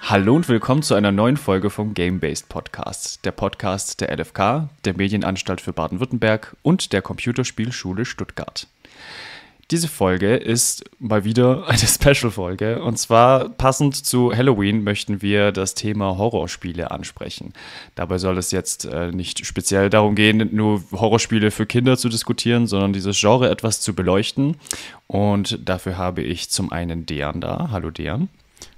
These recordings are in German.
Hallo und willkommen zu einer neuen Folge vom Game-Based Podcast, der Podcast der LFK, der Medienanstalt für Baden-Württemberg und der Computerspielschule Stuttgart. Diese Folge ist mal wieder eine Special-Folge und zwar passend zu Halloween möchten wir das Thema Horrorspiele ansprechen. Dabei soll es jetzt äh, nicht speziell darum gehen, nur Horrorspiele für Kinder zu diskutieren, sondern dieses Genre etwas zu beleuchten. Und dafür habe ich zum einen Dean da. Hallo Dean.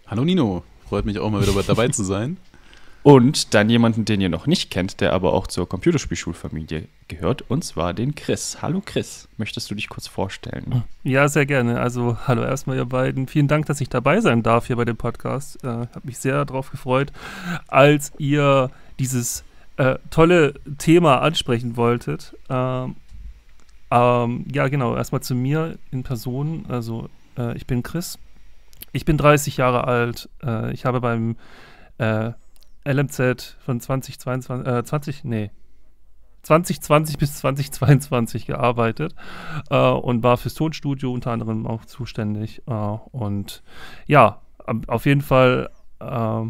Hallo Nino. Freut mich auch mal wieder dabei zu sein. Und dann jemanden, den ihr noch nicht kennt, der aber auch zur Computerspielschulfamilie gehört, und zwar den Chris. Hallo Chris, möchtest du dich kurz vorstellen? Ah, ja, sehr gerne. Also hallo erstmal ihr beiden. Vielen Dank, dass ich dabei sein darf hier bei dem Podcast. Ich äh, habe mich sehr darauf gefreut, als ihr dieses äh, tolle Thema ansprechen wolltet. Ähm, ähm, ja, genau. Erstmal zu mir in Person. Also äh, ich bin Chris, ich bin 30 Jahre alt. Äh, ich habe beim äh, LMZ von 2022, äh, 20, nee, 2020 bis 2022 gearbeitet äh, und war fürs Tonstudio unter anderem auch zuständig. Äh, und ja, auf jeden Fall äh,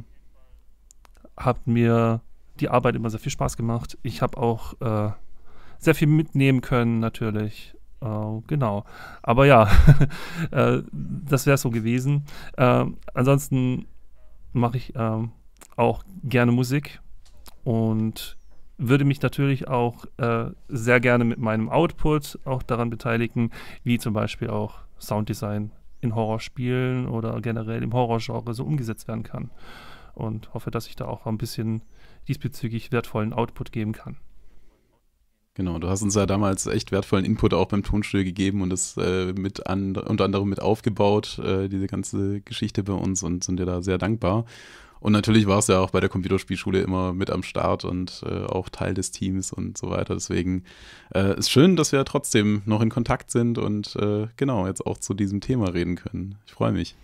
hat mir die Arbeit immer sehr viel Spaß gemacht. Ich habe auch äh, sehr viel mitnehmen können, natürlich. Äh, genau. Aber ja, äh, das wäre so gewesen. Äh, ansonsten mache ich äh, auch gerne Musik und würde mich natürlich auch äh, sehr gerne mit meinem Output auch daran beteiligen, wie zum Beispiel auch Sounddesign in Horrorspielen oder generell im Horrorgenre so umgesetzt werden kann. Und hoffe, dass ich da auch ein bisschen diesbezüglich wertvollen Output geben kann. Genau, du hast uns ja damals echt wertvollen Input auch beim Tonstudio gegeben und das äh, mit an, unter anderem mit aufgebaut, äh, diese ganze Geschichte bei uns und sind dir da sehr dankbar. Und natürlich warst du ja auch bei der Computerspielschule immer mit am Start und äh, auch Teil des Teams und so weiter. Deswegen äh, ist schön, dass wir trotzdem noch in Kontakt sind und äh, genau jetzt auch zu diesem Thema reden können. Ich freue mich.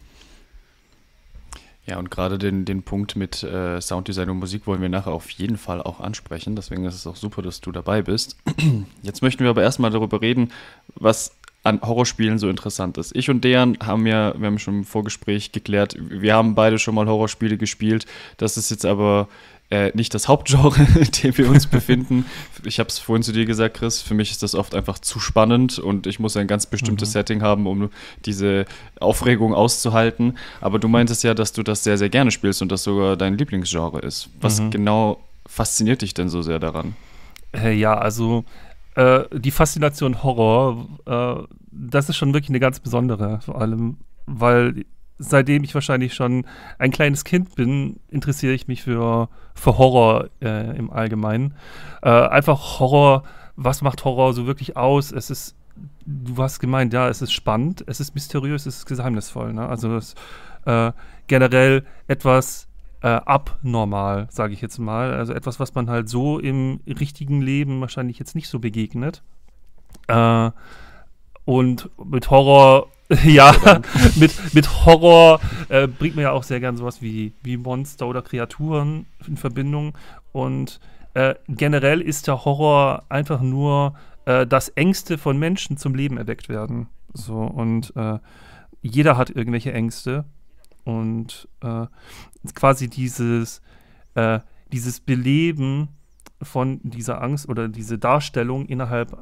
Ja, und gerade den, den Punkt mit äh, Sounddesign und Musik wollen wir nachher auf jeden Fall auch ansprechen. Deswegen ist es auch super, dass du dabei bist. Jetzt möchten wir aber erstmal darüber reden, was an Horrorspielen so interessant ist. Ich und Dejan haben ja, wir haben schon im Vorgespräch geklärt, wir haben beide schon mal Horrorspiele gespielt. Das ist jetzt aber äh, nicht das Hauptgenre, in dem wir uns befinden. Ich habe es vorhin zu dir gesagt, Chris, für mich ist das oft einfach zu spannend und ich muss ein ganz bestimmtes mhm. Setting haben, um diese Aufregung auszuhalten. Aber du meintest ja, dass du das sehr, sehr gerne spielst und das sogar dein Lieblingsgenre ist. Was mhm. genau fasziniert dich denn so sehr daran? Äh, ja, also äh, die Faszination Horror, äh, das ist schon wirklich eine ganz besondere, vor allem, weil seitdem ich wahrscheinlich schon ein kleines Kind bin, interessiere ich mich für, für Horror äh, im Allgemeinen. Äh, einfach Horror, was macht Horror so wirklich aus? Es ist, du hast gemeint, ja, es ist spannend, es ist mysteriös, es ist geheimnisvoll. Ne? Also es, äh, generell etwas äh, abnormal, sage ich jetzt mal. Also etwas, was man halt so im richtigen Leben wahrscheinlich jetzt nicht so begegnet. Äh, und mit Horror ja, mit, mit Horror äh, bringt man ja auch sehr gern sowas wie, wie Monster oder Kreaturen in Verbindung. Und äh, generell ist der Horror einfach nur, äh, dass Ängste von Menschen zum Leben erweckt werden. So, und äh, jeder hat irgendwelche Ängste. Und äh, quasi dieses, äh, dieses Beleben von dieser Angst oder diese Darstellung innerhalb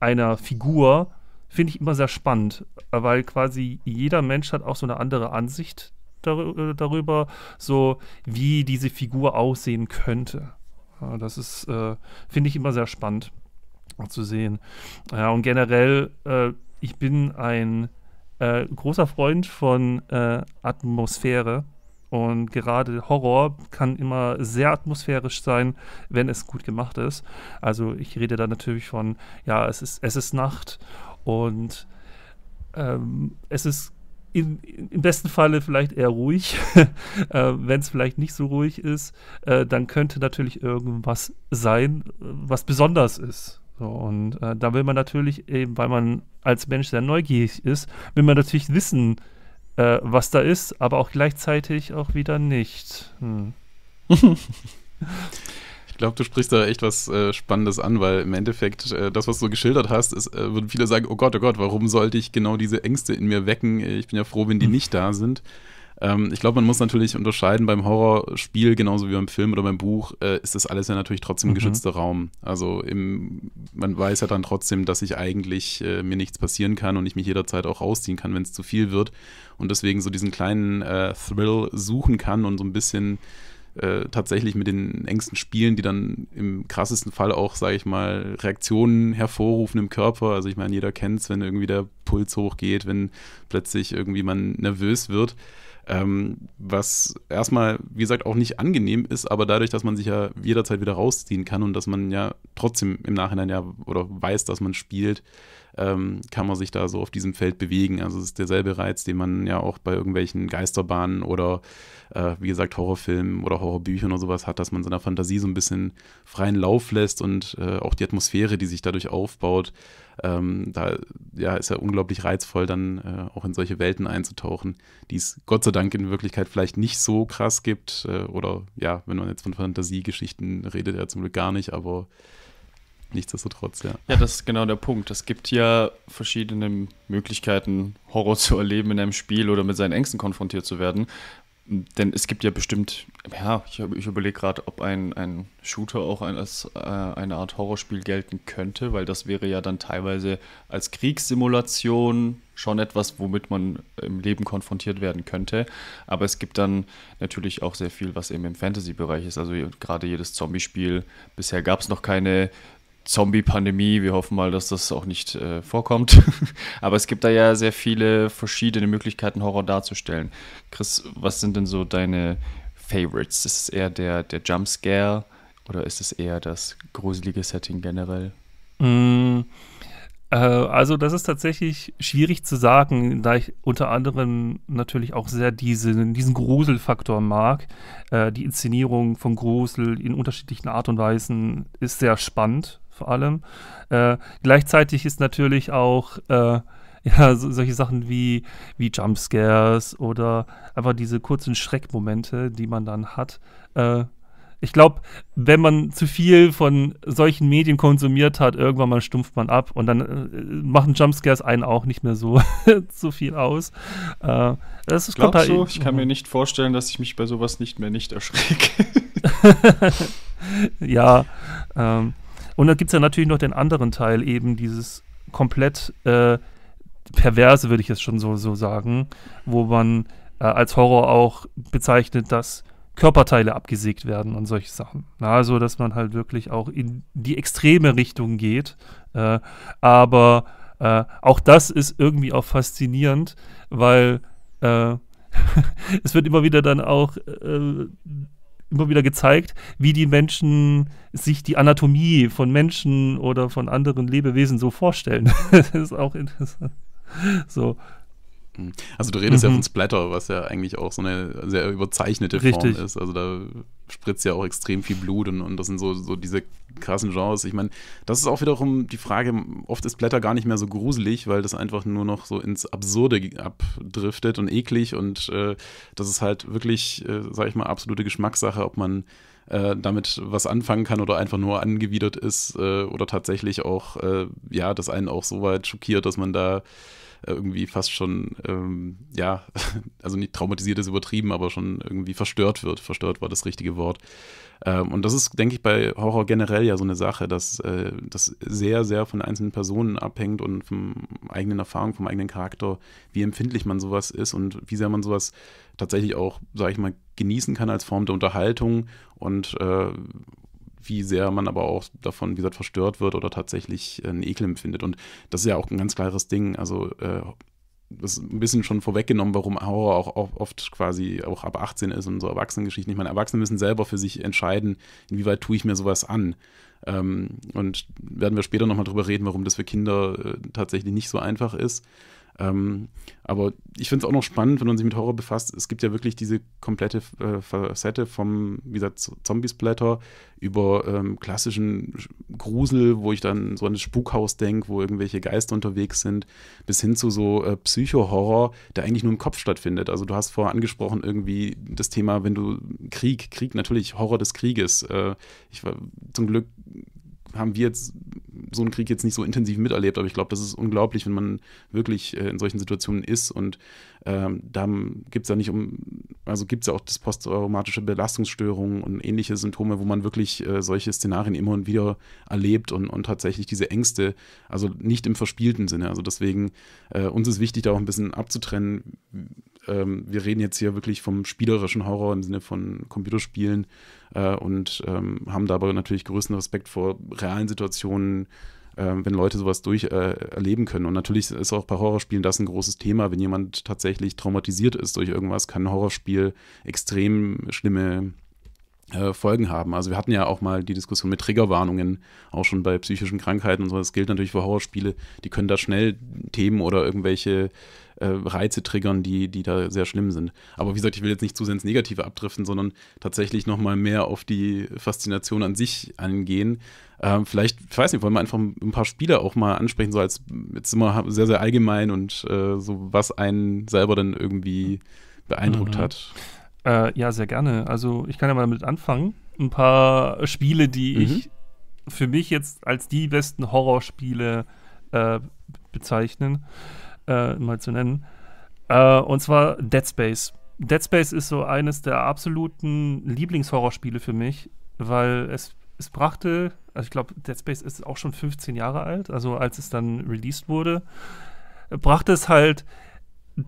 einer Figur finde ich immer sehr spannend, äh, weil quasi jeder Mensch hat auch so eine andere Ansicht dar äh, darüber, so wie diese Figur aussehen könnte. das ist, äh, finde ich immer sehr spannend zu sehen. Ja, und generell, äh, ich bin ein äh, großer Freund von äh, Atmosphäre. Und gerade Horror kann immer sehr atmosphärisch sein, wenn es gut gemacht ist. Also ich rede da natürlich von, ja, es ist, es ist Nacht und ähm, es ist in, in, im besten Falle vielleicht eher ruhig. äh, Wenn es vielleicht nicht so ruhig ist, äh, dann könnte natürlich irgendwas sein, was besonders ist. So, und äh, da will man natürlich eben, weil man als Mensch sehr neugierig ist, will man natürlich wissen, äh, was da ist, aber auch gleichzeitig auch wieder nicht. Hm. Ich glaube, du sprichst da echt was äh, Spannendes an, weil im Endeffekt äh, das, was du geschildert hast, ist, äh, würden viele sagen, oh Gott, oh Gott, warum sollte ich genau diese Ängste in mir wecken? Äh, ich bin ja froh, wenn die mhm. nicht da sind. Ähm, ich glaube, man muss natürlich unterscheiden beim Horrorspiel, genauso wie beim Film oder beim Buch, äh, ist das alles ja natürlich trotzdem mhm. geschützter Raum. Also im, man weiß ja dann trotzdem, dass ich eigentlich äh, mir nichts passieren kann und ich mich jederzeit auch rausziehen kann, wenn es zu viel wird. Und deswegen so diesen kleinen Thrill suchen kann und so ein bisschen äh, tatsächlich mit den engsten Spielen, die dann im krassesten Fall auch, sage ich mal, Reaktionen hervorrufen im Körper. Also ich meine, jeder kennt es, wenn irgendwie der Puls hochgeht, wenn plötzlich irgendwie man nervös wird. Ähm, was erstmal, wie gesagt, auch nicht angenehm ist, aber dadurch, dass man sich ja jederzeit wieder rausziehen kann und dass man ja trotzdem im Nachhinein ja oder weiß, dass man spielt, ähm, kann man sich da so auf diesem Feld bewegen. Also es ist derselbe Reiz, den man ja auch bei irgendwelchen Geisterbahnen oder äh, wie gesagt Horrorfilmen oder Horrorbüchern oder sowas hat, dass man seiner Fantasie so ein bisschen freien Lauf lässt und äh, auch die Atmosphäre, die sich dadurch aufbaut, ähm, da ja, ist ja unglaublich reizvoll, dann äh, auch in solche Welten einzutauchen, die es Gott sei Dank in Wirklichkeit vielleicht nicht so krass gibt. Äh, oder ja, wenn man jetzt von Fantasiegeschichten redet, ja zum Glück gar nicht, aber nichtsdestotrotz, ja. Ja, das ist genau der Punkt. Es gibt ja verschiedene Möglichkeiten, Horror zu erleben in einem Spiel oder mit seinen Ängsten konfrontiert zu werden. Denn es gibt ja bestimmt, ja, ich, ich überlege gerade, ob ein, ein Shooter auch ein, als äh, eine Art Horrorspiel gelten könnte, weil das wäre ja dann teilweise als Kriegssimulation schon etwas, womit man im Leben konfrontiert werden könnte. Aber es gibt dann natürlich auch sehr viel, was eben im Fantasy-Bereich ist. Also gerade jedes Zombie-Spiel. Bisher gab es noch keine Zombie-Pandemie. Wir hoffen mal, dass das auch nicht äh, vorkommt. Aber es gibt da ja sehr viele verschiedene Möglichkeiten, Horror darzustellen. Chris, was sind denn so deine Favorites? Ist es eher der, der Jumpscare oder ist es eher das gruselige Setting generell? Mm, äh, also, das ist tatsächlich schwierig zu sagen, da ich unter anderem natürlich auch sehr diese, diesen Gruselfaktor mag. Äh, die Inszenierung von Grusel in unterschiedlichen Art und Weisen ist sehr spannend vor allem. Äh, gleichzeitig ist natürlich auch äh, ja, so, solche Sachen wie, wie Jumpscares oder einfach diese kurzen Schreckmomente, die man dann hat. Äh, ich glaube, wenn man zu viel von solchen Medien konsumiert hat, irgendwann mal stumpft man ab und dann äh, machen Jumpscares einen auch nicht mehr so, so viel aus. Äh, das ist Glaubst du? Halt, ich kann mir mhm. nicht vorstellen, dass ich mich bei sowas nicht mehr nicht erschrecke. ja, ähm, und dann gibt es ja natürlich noch den anderen Teil, eben dieses komplett äh, perverse, würde ich jetzt schon so, so sagen, wo man äh, als Horror auch bezeichnet, dass Körperteile abgesägt werden und solche Sachen. Na, also, dass man halt wirklich auch in die extreme Richtung geht. Äh, aber äh, auch das ist irgendwie auch faszinierend, weil äh, es wird immer wieder dann auch äh, immer wieder gezeigt, wie die Menschen sich die Anatomie von Menschen oder von anderen Lebewesen so vorstellen. das ist auch interessant. So. Hm. Also du redest mhm. ja von mhm. Splatter, was ja eigentlich auch so eine sehr überzeichnete Richtig. Form ist. Also da spritzt ja auch extrem viel Blut und, und das sind so, so diese krassen Genres. Ich meine, das ist auch wiederum die Frage, oft ist Splatter gar nicht mehr so gruselig, weil das einfach nur noch so ins Absurde abdriftet und eklig und äh, das ist halt wirklich, äh, sag ich mal, absolute Geschmackssache, ob man äh, damit was anfangen kann oder einfach nur angewidert ist äh, oder tatsächlich auch, äh, ja, das einen auch so weit schockiert, dass man da irgendwie fast schon, ähm, ja, also nicht traumatisiert ist übertrieben, aber schon irgendwie verstört wird. Verstört war das richtige Wort. Ähm, und das ist, denke ich, bei Horror generell ja so eine Sache, dass äh, das sehr, sehr von einzelnen Personen abhängt und vom eigenen Erfahrung, vom eigenen Charakter, wie empfindlich man sowas ist und wie sehr man sowas tatsächlich auch, sage ich mal, genießen kann als Form der Unterhaltung und äh, wie sehr man aber auch davon, wie gesagt, verstört wird oder tatsächlich äh, einen Ekel empfindet. Und das ist ja auch ein ganz klares Ding. Also äh, das ist ein bisschen schon vorweggenommen, warum Horror auch oft quasi auch ab 18 ist und so Erwachsenengeschichten. Ich meine, Erwachsene müssen selber für sich entscheiden, inwieweit tue ich mir sowas an. Ähm, und werden wir später nochmal drüber reden, warum das für Kinder äh, tatsächlich nicht so einfach ist. Ähm, aber ich finde es auch noch spannend, wenn man sich mit Horror befasst. Es gibt ja wirklich diese komplette äh, Facette vom, wie gesagt, Zombie-Splatter über ähm, klassischen Grusel, wo ich dann so an das Spukhaus denke, wo irgendwelche Geister unterwegs sind, bis hin zu so äh, Psycho-Horror, der eigentlich nur im Kopf stattfindet. Also du hast vorher angesprochen irgendwie das Thema, wenn du Krieg, Krieg natürlich Horror des Krieges. Äh, ich war zum Glück haben wir jetzt so einen Krieg jetzt nicht so intensiv miterlebt, aber ich glaube, das ist unglaublich, wenn man wirklich äh, in solchen Situationen ist. Und ähm, da gibt es ja nicht um, also gibt es ja auch das posttraumatische Belastungsstörungen und ähnliche Symptome, wo man wirklich äh, solche Szenarien immer und wieder erlebt und, und tatsächlich diese Ängste, also nicht im verspielten Sinne. Also deswegen, äh, uns ist wichtig, da auch ein bisschen abzutrennen ähm, wir reden jetzt hier wirklich vom spielerischen Horror im Sinne von Computerspielen äh, und ähm, haben dabei natürlich größten Respekt vor realen Situationen, äh, wenn Leute sowas durch äh, erleben können. Und natürlich ist auch bei Horrorspielen das ein großes Thema. Wenn jemand tatsächlich traumatisiert ist durch irgendwas, kann ein Horrorspiel extrem schlimme äh, Folgen haben. Also wir hatten ja auch mal die Diskussion mit Triggerwarnungen, auch schon bei psychischen Krankheiten und so. Das gilt natürlich für Horrorspiele, die können da schnell Themen oder irgendwelche äh, Reize triggern, die, die da sehr schlimm sind. Aber wie gesagt, ich will jetzt nicht zu sehr ins Negative abdriften, sondern tatsächlich nochmal mehr auf die Faszination an sich angehen. Ähm, vielleicht, ich weiß nicht, wollen wir einfach ein paar Spiele auch mal ansprechen, so als jetzt immer sehr, sehr allgemein und äh, so, was einen selber dann irgendwie beeindruckt mhm. hat. Äh, ja, sehr gerne. Also ich kann ja mal damit anfangen. Ein paar Spiele, die mhm. ich für mich jetzt als die besten Horrorspiele äh, bezeichnen, äh, mal zu nennen. Äh, und zwar Dead Space. Dead Space ist so eines der absoluten Lieblingshorrorspiele für mich, weil es, es brachte, also ich glaube, Dead Space ist auch schon 15 Jahre alt, also als es dann released wurde, brachte es halt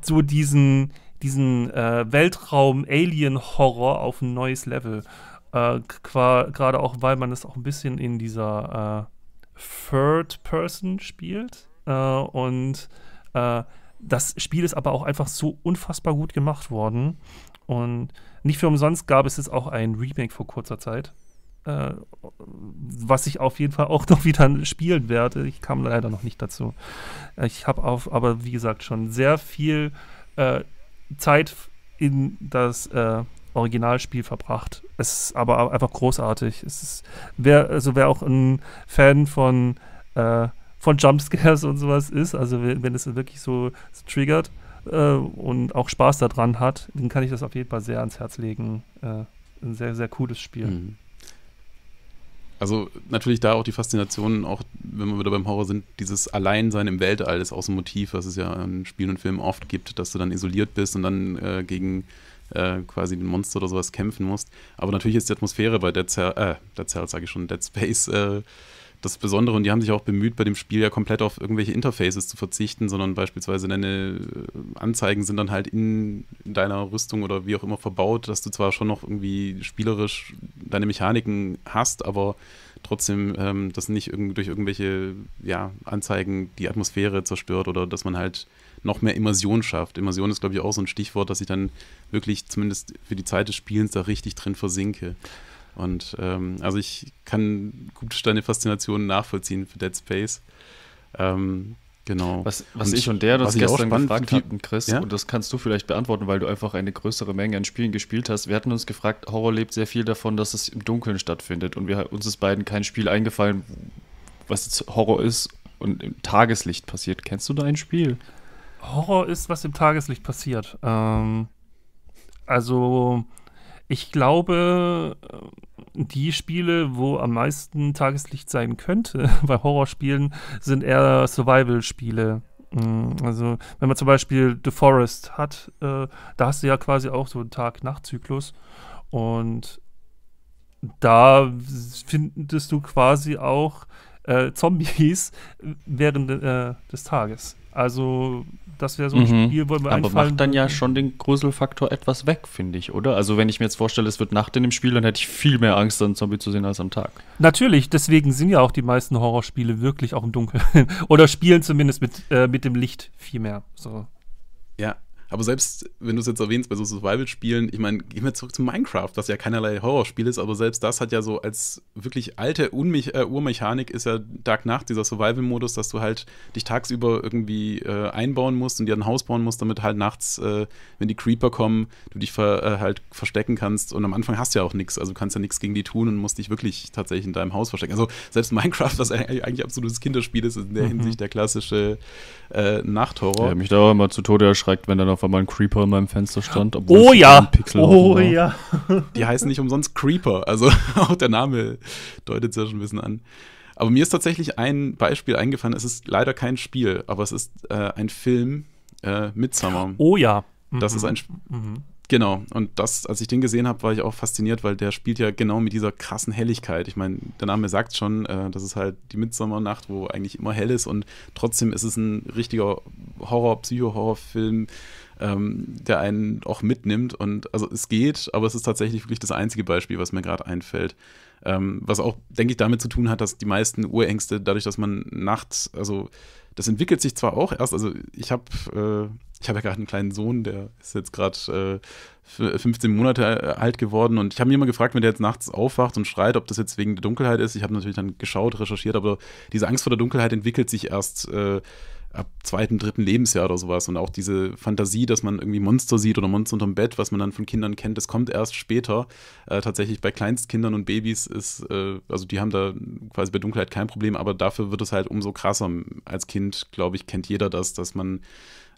so diesen, diesen äh, Weltraum-Alien-Horror auf ein neues Level. Äh, Gerade auch, weil man es auch ein bisschen in dieser äh, Third Person spielt. Äh, und äh, das Spiel ist aber auch einfach so unfassbar gut gemacht worden. Und nicht für umsonst gab es jetzt auch ein Remake vor kurzer Zeit. Äh, was ich auf jeden Fall auch noch wieder spielen werde. Ich kam leider noch nicht dazu. Äh, ich habe aber wie gesagt, schon sehr viel äh, Zeit in das äh, Originalspiel verbracht. Es ist aber einfach großartig. Es ist, wer, also wer auch ein Fan von, äh, von Jumpscares und sowas ist, also wenn es wirklich so triggert äh, und auch Spaß daran hat, dann kann ich das auf jeden Fall sehr ans Herz legen. Äh, ein sehr, sehr cooles Spiel. Mhm also natürlich da auch die Faszination, auch wenn wir wieder beim Horror sind, dieses Alleinsein im Weltall ist auch so ein Motiv, was es ja in Spielen und Filmen oft gibt, dass du dann isoliert bist und dann äh, gegen äh, quasi den Monster oder sowas kämpfen musst. Aber natürlich ist die Atmosphäre bei Dead Cell, äh, Dead Cell sage ich schon, Dead Space äh, das Besondere und die haben sich auch bemüht, bei dem Spiel ja komplett auf irgendwelche Interfaces zu verzichten, sondern beispielsweise deine äh, Anzeigen sind dann halt in deiner Rüstung oder wie auch immer verbaut, dass du zwar schon noch irgendwie spielerisch deine Mechaniken hast, aber trotzdem ähm, das nicht irg durch irgendwelche ja, Anzeigen die Atmosphäre zerstört oder dass man halt noch mehr Immersion schafft. Immersion ist, glaube ich, auch so ein Stichwort, dass ich dann wirklich zumindest für die Zeit des Spielens da richtig drin versinke. Und ähm, also ich kann gut deine Faszination nachvollziehen für Dead Space. Ähm, genau. Was, was ich und der das gestern gefragt die, hatten, Chris, ja? und das kannst du vielleicht beantworten, weil du einfach eine größere Menge an Spielen gespielt hast. Wir hatten uns gefragt, Horror lebt sehr viel davon, dass es im Dunkeln stattfindet. Und wir, uns ist beiden kein Spiel eingefallen, was jetzt Horror ist und im Tageslicht passiert. Kennst du da ein Spiel? Horror ist, was im Tageslicht passiert. Ähm, also, ich glaube, die Spiele, wo am meisten Tageslicht sein könnte bei Horrorspielen, sind eher Survival-Spiele. Mm, also, wenn man zum Beispiel The Forest hat, äh, da hast du ja quasi auch so einen Tag-Nacht-Zyklus. Und da findest du quasi auch äh, Zombies während äh, des Tages. Also, das wäre so ein mhm. Spiel, wo wir Aber macht dann ja schon den Gruselfaktor etwas weg, finde ich, oder? Also, wenn ich mir jetzt vorstelle, es wird Nacht in dem Spiel, dann hätte ich viel mehr Angst, einen Zombie zu sehen als am Tag. Natürlich, deswegen sind ja auch die meisten Horrorspiele wirklich auch im Dunkeln. oder spielen zumindest mit, äh, mit dem Licht viel mehr. So. Ja, aber selbst wenn du es jetzt erwähnst bei so Survival-Spielen, ich meine, gehen wir zurück zu Minecraft, was ja keinerlei Horrorspiel ist, aber selbst das hat ja so als wirklich alte Unmech äh, Urmechanik ist ja Dark nacht dieser Survival-Modus, dass du halt dich tagsüber irgendwie äh, einbauen musst und dir ein Haus bauen musst, damit halt nachts, äh, wenn die Creeper kommen, du dich ver äh, halt verstecken kannst. Und am Anfang hast du ja auch nichts, also du kannst ja nichts gegen die tun und musst dich wirklich tatsächlich in deinem Haus verstecken. Also selbst Minecraft, was eigentlich absolutes Kinderspiel ist, ist in der mhm. Hinsicht der klassische äh, Nachthorror. Ja, mich da auch immer zu Tode erschreckt, wenn dann noch auf einmal ein Creeper in meinem Fenster stand. oh ja! oh ja! Die heißen nicht umsonst Creeper. Also auch der Name deutet es ja schon ein bisschen an. Aber mir ist tatsächlich ein Beispiel eingefallen. Es ist leider kein Spiel, aber es ist äh, ein Film, äh, Summer. Oh ja. Das mhm. ist ein. Mhm. Sp mhm. Genau, und das, als ich den gesehen habe, war ich auch fasziniert, weil der spielt ja genau mit dieser krassen Helligkeit. Ich meine, der Name sagt schon, äh, das ist halt die Mitsommernacht, wo eigentlich immer hell ist und trotzdem ist es ein richtiger Horror, Psycho-Horror-Film, ähm, der einen auch mitnimmt. Und also es geht, aber es ist tatsächlich wirklich das einzige Beispiel, was mir gerade einfällt. Ähm, was auch, denke ich, damit zu tun hat, dass die meisten Urängste, dadurch, dass man nachts, also das entwickelt sich zwar auch erst, also ich habe. Äh, ich habe ja gerade einen kleinen Sohn, der ist jetzt gerade äh, 15 Monate äh, alt geworden und ich habe mich immer gefragt, wenn der jetzt nachts aufwacht und schreit, ob das jetzt wegen der Dunkelheit ist. Ich habe natürlich dann geschaut, recherchiert, aber diese Angst vor der Dunkelheit entwickelt sich erst äh, ab zweiten, dritten Lebensjahr oder sowas und auch diese Fantasie, dass man irgendwie Monster sieht oder Monster unterm Bett, was man dann von Kindern kennt, das kommt erst später. Äh, tatsächlich bei Kleinstkindern und Babys ist, äh, also die haben da quasi bei Dunkelheit kein Problem, aber dafür wird es halt umso krasser. Als Kind, glaube ich, kennt jeder das, dass man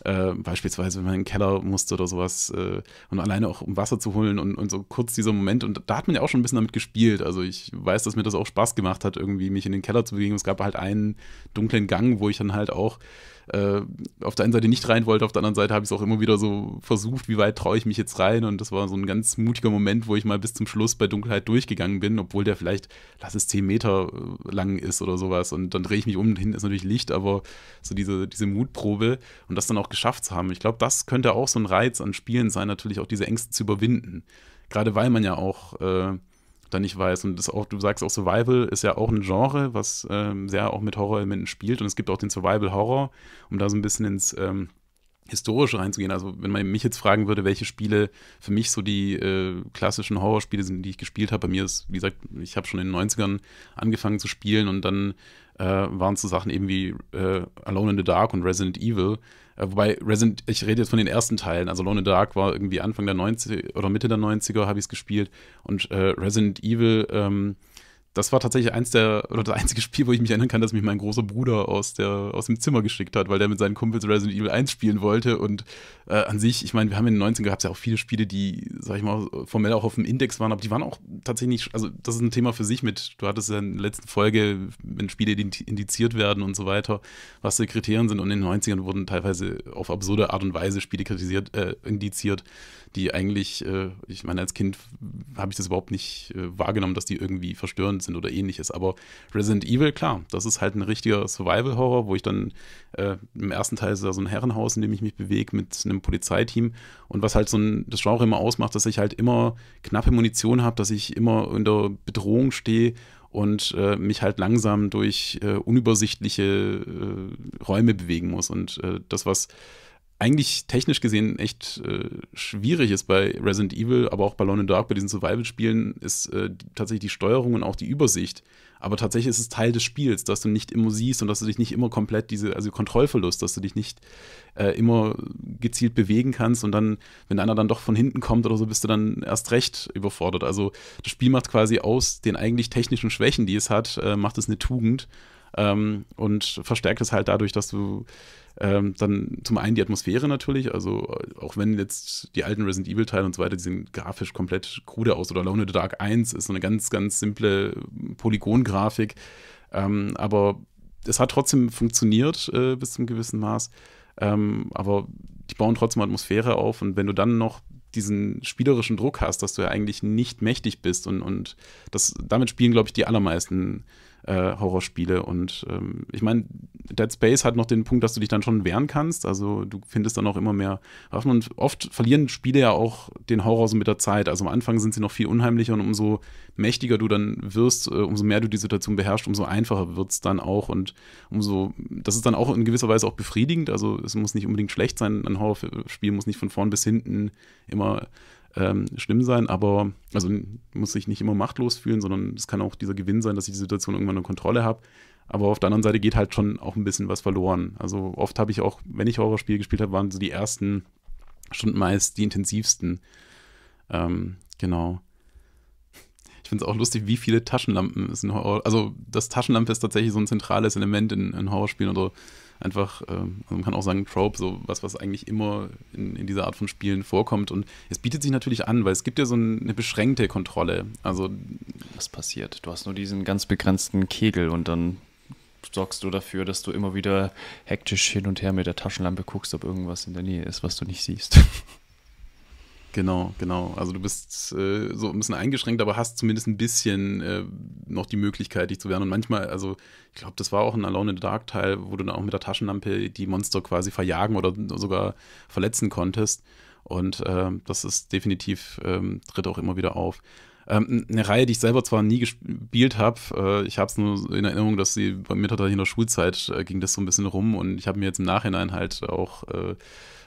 äh, beispielsweise wenn man in den Keller musste oder sowas äh, und alleine auch um Wasser zu holen und, und so kurz dieser Moment und da hat man ja auch schon ein bisschen damit gespielt. Also ich weiß, dass mir das auch Spaß gemacht hat, irgendwie mich in den Keller zu bewegen. Es gab halt einen dunklen Gang, wo ich dann halt auch äh, auf der einen Seite nicht rein wollte, auf der anderen Seite habe ich es auch immer wieder so versucht, wie weit traue ich mich jetzt rein. Und das war so ein ganz mutiger Moment, wo ich mal bis zum Schluss bei Dunkelheit durchgegangen bin, obwohl der vielleicht, lass es 10 Meter äh, lang ist oder sowas. Und dann drehe ich mich um, hinten ist natürlich Licht, aber so diese, diese Mutprobe und das dann auch geschafft zu haben. Ich glaube, das könnte auch so ein Reiz an Spielen sein, natürlich auch diese Ängste zu überwinden. Gerade weil man ja auch äh, dann nicht weiß. Und das auch, du sagst auch, Survival ist ja auch ein Genre, was ähm, sehr auch mit Horrorelementen spielt. Und es gibt auch den Survival-Horror, um da so ein bisschen ins ähm, Historische reinzugehen. Also, wenn man mich jetzt fragen würde, welche Spiele für mich so die äh, klassischen Horrorspiele sind, die ich gespielt habe, bei mir ist, wie gesagt, ich habe schon in den 90ern angefangen zu spielen und dann äh, waren so Sachen eben wie äh, Alone in the Dark und Resident Evil, äh, wobei Resident, ich rede jetzt von den ersten Teilen, also Lone Dark war irgendwie Anfang der 90er oder Mitte der 90er habe ich es gespielt und äh, Resident Evil ähm, das war tatsächlich eins der, oder das einzige Spiel, wo ich mich erinnern kann, dass mich mein großer Bruder aus, der, aus dem Zimmer geschickt hat, weil der mit seinen Kumpels Resident Evil 1 spielen wollte. Und äh, an sich, ich meine, wir haben in den 90 gab es ja auch viele Spiele, die, sag ich mal, formell auch auf dem Index waren, aber die waren auch tatsächlich, also das ist ein Thema für sich mit, du hattest ja in der letzten Folge, wenn Spiele indiziert werden und so weiter, was die Kriterien sind. Und in den 90ern wurden teilweise auf absurde Art und Weise Spiele kritisiert, äh, indiziert, die eigentlich, äh, ich meine, als Kind habe ich das überhaupt nicht äh, wahrgenommen, dass die irgendwie verstören spannend sind oder ähnliches. Aber Resident Evil, klar, das ist halt ein richtiger Survival-Horror, wo ich dann äh, im ersten Teil ist da so ein Herrenhaus, in dem ich mich bewege mit einem Polizeiteam. Und was halt so ein, das Genre immer ausmacht, dass ich halt immer knappe Munition habe, dass ich immer unter Bedrohung stehe und äh, mich halt langsam durch äh, unübersichtliche äh, Räume bewegen muss. Und äh, das, was eigentlich technisch gesehen echt äh, schwierig ist bei Resident Evil, aber auch bei Lone Dark, bei diesen Survival-Spielen, ist äh, tatsächlich die Steuerung und auch die Übersicht. Aber tatsächlich ist es Teil des Spiels, dass du nicht immer siehst und dass du dich nicht immer komplett diese, also Kontrollverlust, dass du dich nicht äh, immer gezielt bewegen kannst und dann, wenn einer dann doch von hinten kommt oder so, bist du dann erst recht überfordert. Also das Spiel macht quasi aus den eigentlich technischen Schwächen, die es hat, äh, macht es eine Tugend ähm, und verstärkt es halt dadurch, dass du ähm, dann zum einen die Atmosphäre natürlich, also äh, auch wenn jetzt die alten Resident Evil-Teile und so weiter, die sehen grafisch komplett krude aus. Oder Lone in the Dark 1 ist so eine ganz, ganz simple Polygon-Grafik. Ähm, aber es hat trotzdem funktioniert äh, bis zum gewissen Maß. Ähm, aber die bauen trotzdem Atmosphäre auf und wenn du dann noch diesen spielerischen Druck hast, dass du ja eigentlich nicht mächtig bist und, und das, damit spielen, glaube ich, die allermeisten äh, Horrorspiele. Und ähm, ich meine, Dead Space hat noch den Punkt, dass du dich dann schon wehren kannst. Also du findest dann auch immer mehr Waffen. Und oft verlieren Spiele ja auch den Horror so mit der Zeit. Also am Anfang sind sie noch viel unheimlicher und umso mächtiger du dann wirst, äh, umso mehr du die Situation beherrschst, umso einfacher wird es dann auch. Und umso, das ist dann auch in gewisser Weise auch befriedigend. Also es muss nicht unbedingt schlecht sein. Ein Horrorspiel muss nicht von vorn bis hinten immer ähm, schlimm sein, aber also muss ich nicht immer machtlos fühlen, sondern es kann auch dieser Gewinn sein, dass ich die Situation irgendwann in Kontrolle habe. Aber auf der anderen Seite geht halt schon auch ein bisschen was verloren. Also oft habe ich auch, wenn ich Horrorspiele gespielt habe, waren so die ersten Stunden meist die intensivsten. Ähm, genau. Ich finde es auch lustig, wie viele Taschenlampen es in Horror. Also, das Taschenlampe ist tatsächlich so ein zentrales Element in, in Horrorspielen oder einfach, ähm, also man kann auch sagen, Trope, so was, was eigentlich immer in, in, dieser Art von Spielen vorkommt. Und es bietet sich natürlich an, weil es gibt ja so eine beschränkte Kontrolle. Also was passiert? Du hast nur diesen ganz begrenzten Kegel und dann sorgst du dafür, dass du immer wieder hektisch hin und her mit der Taschenlampe guckst, ob irgendwas in der Nähe ist, was du nicht siehst. Genau, genau. Also du bist äh, so ein bisschen eingeschränkt, aber hast zumindest ein bisschen äh, noch die Möglichkeit, dich zu wehren. Und manchmal, also ich glaube, das war auch ein Alone in the Dark Teil, wo du dann auch mit der Taschenlampe die Monster quasi verjagen oder sogar verletzen konntest. Und äh, das ist definitiv, ähm, tritt auch immer wieder auf ähm, eine Reihe, die ich selber zwar nie gespielt habe, äh, ich habe es nur in Erinnerung, dass sie bei mir tatsächlich in der Schulzeit äh, ging das so ein bisschen rum und ich habe mir jetzt im Nachhinein halt auch äh,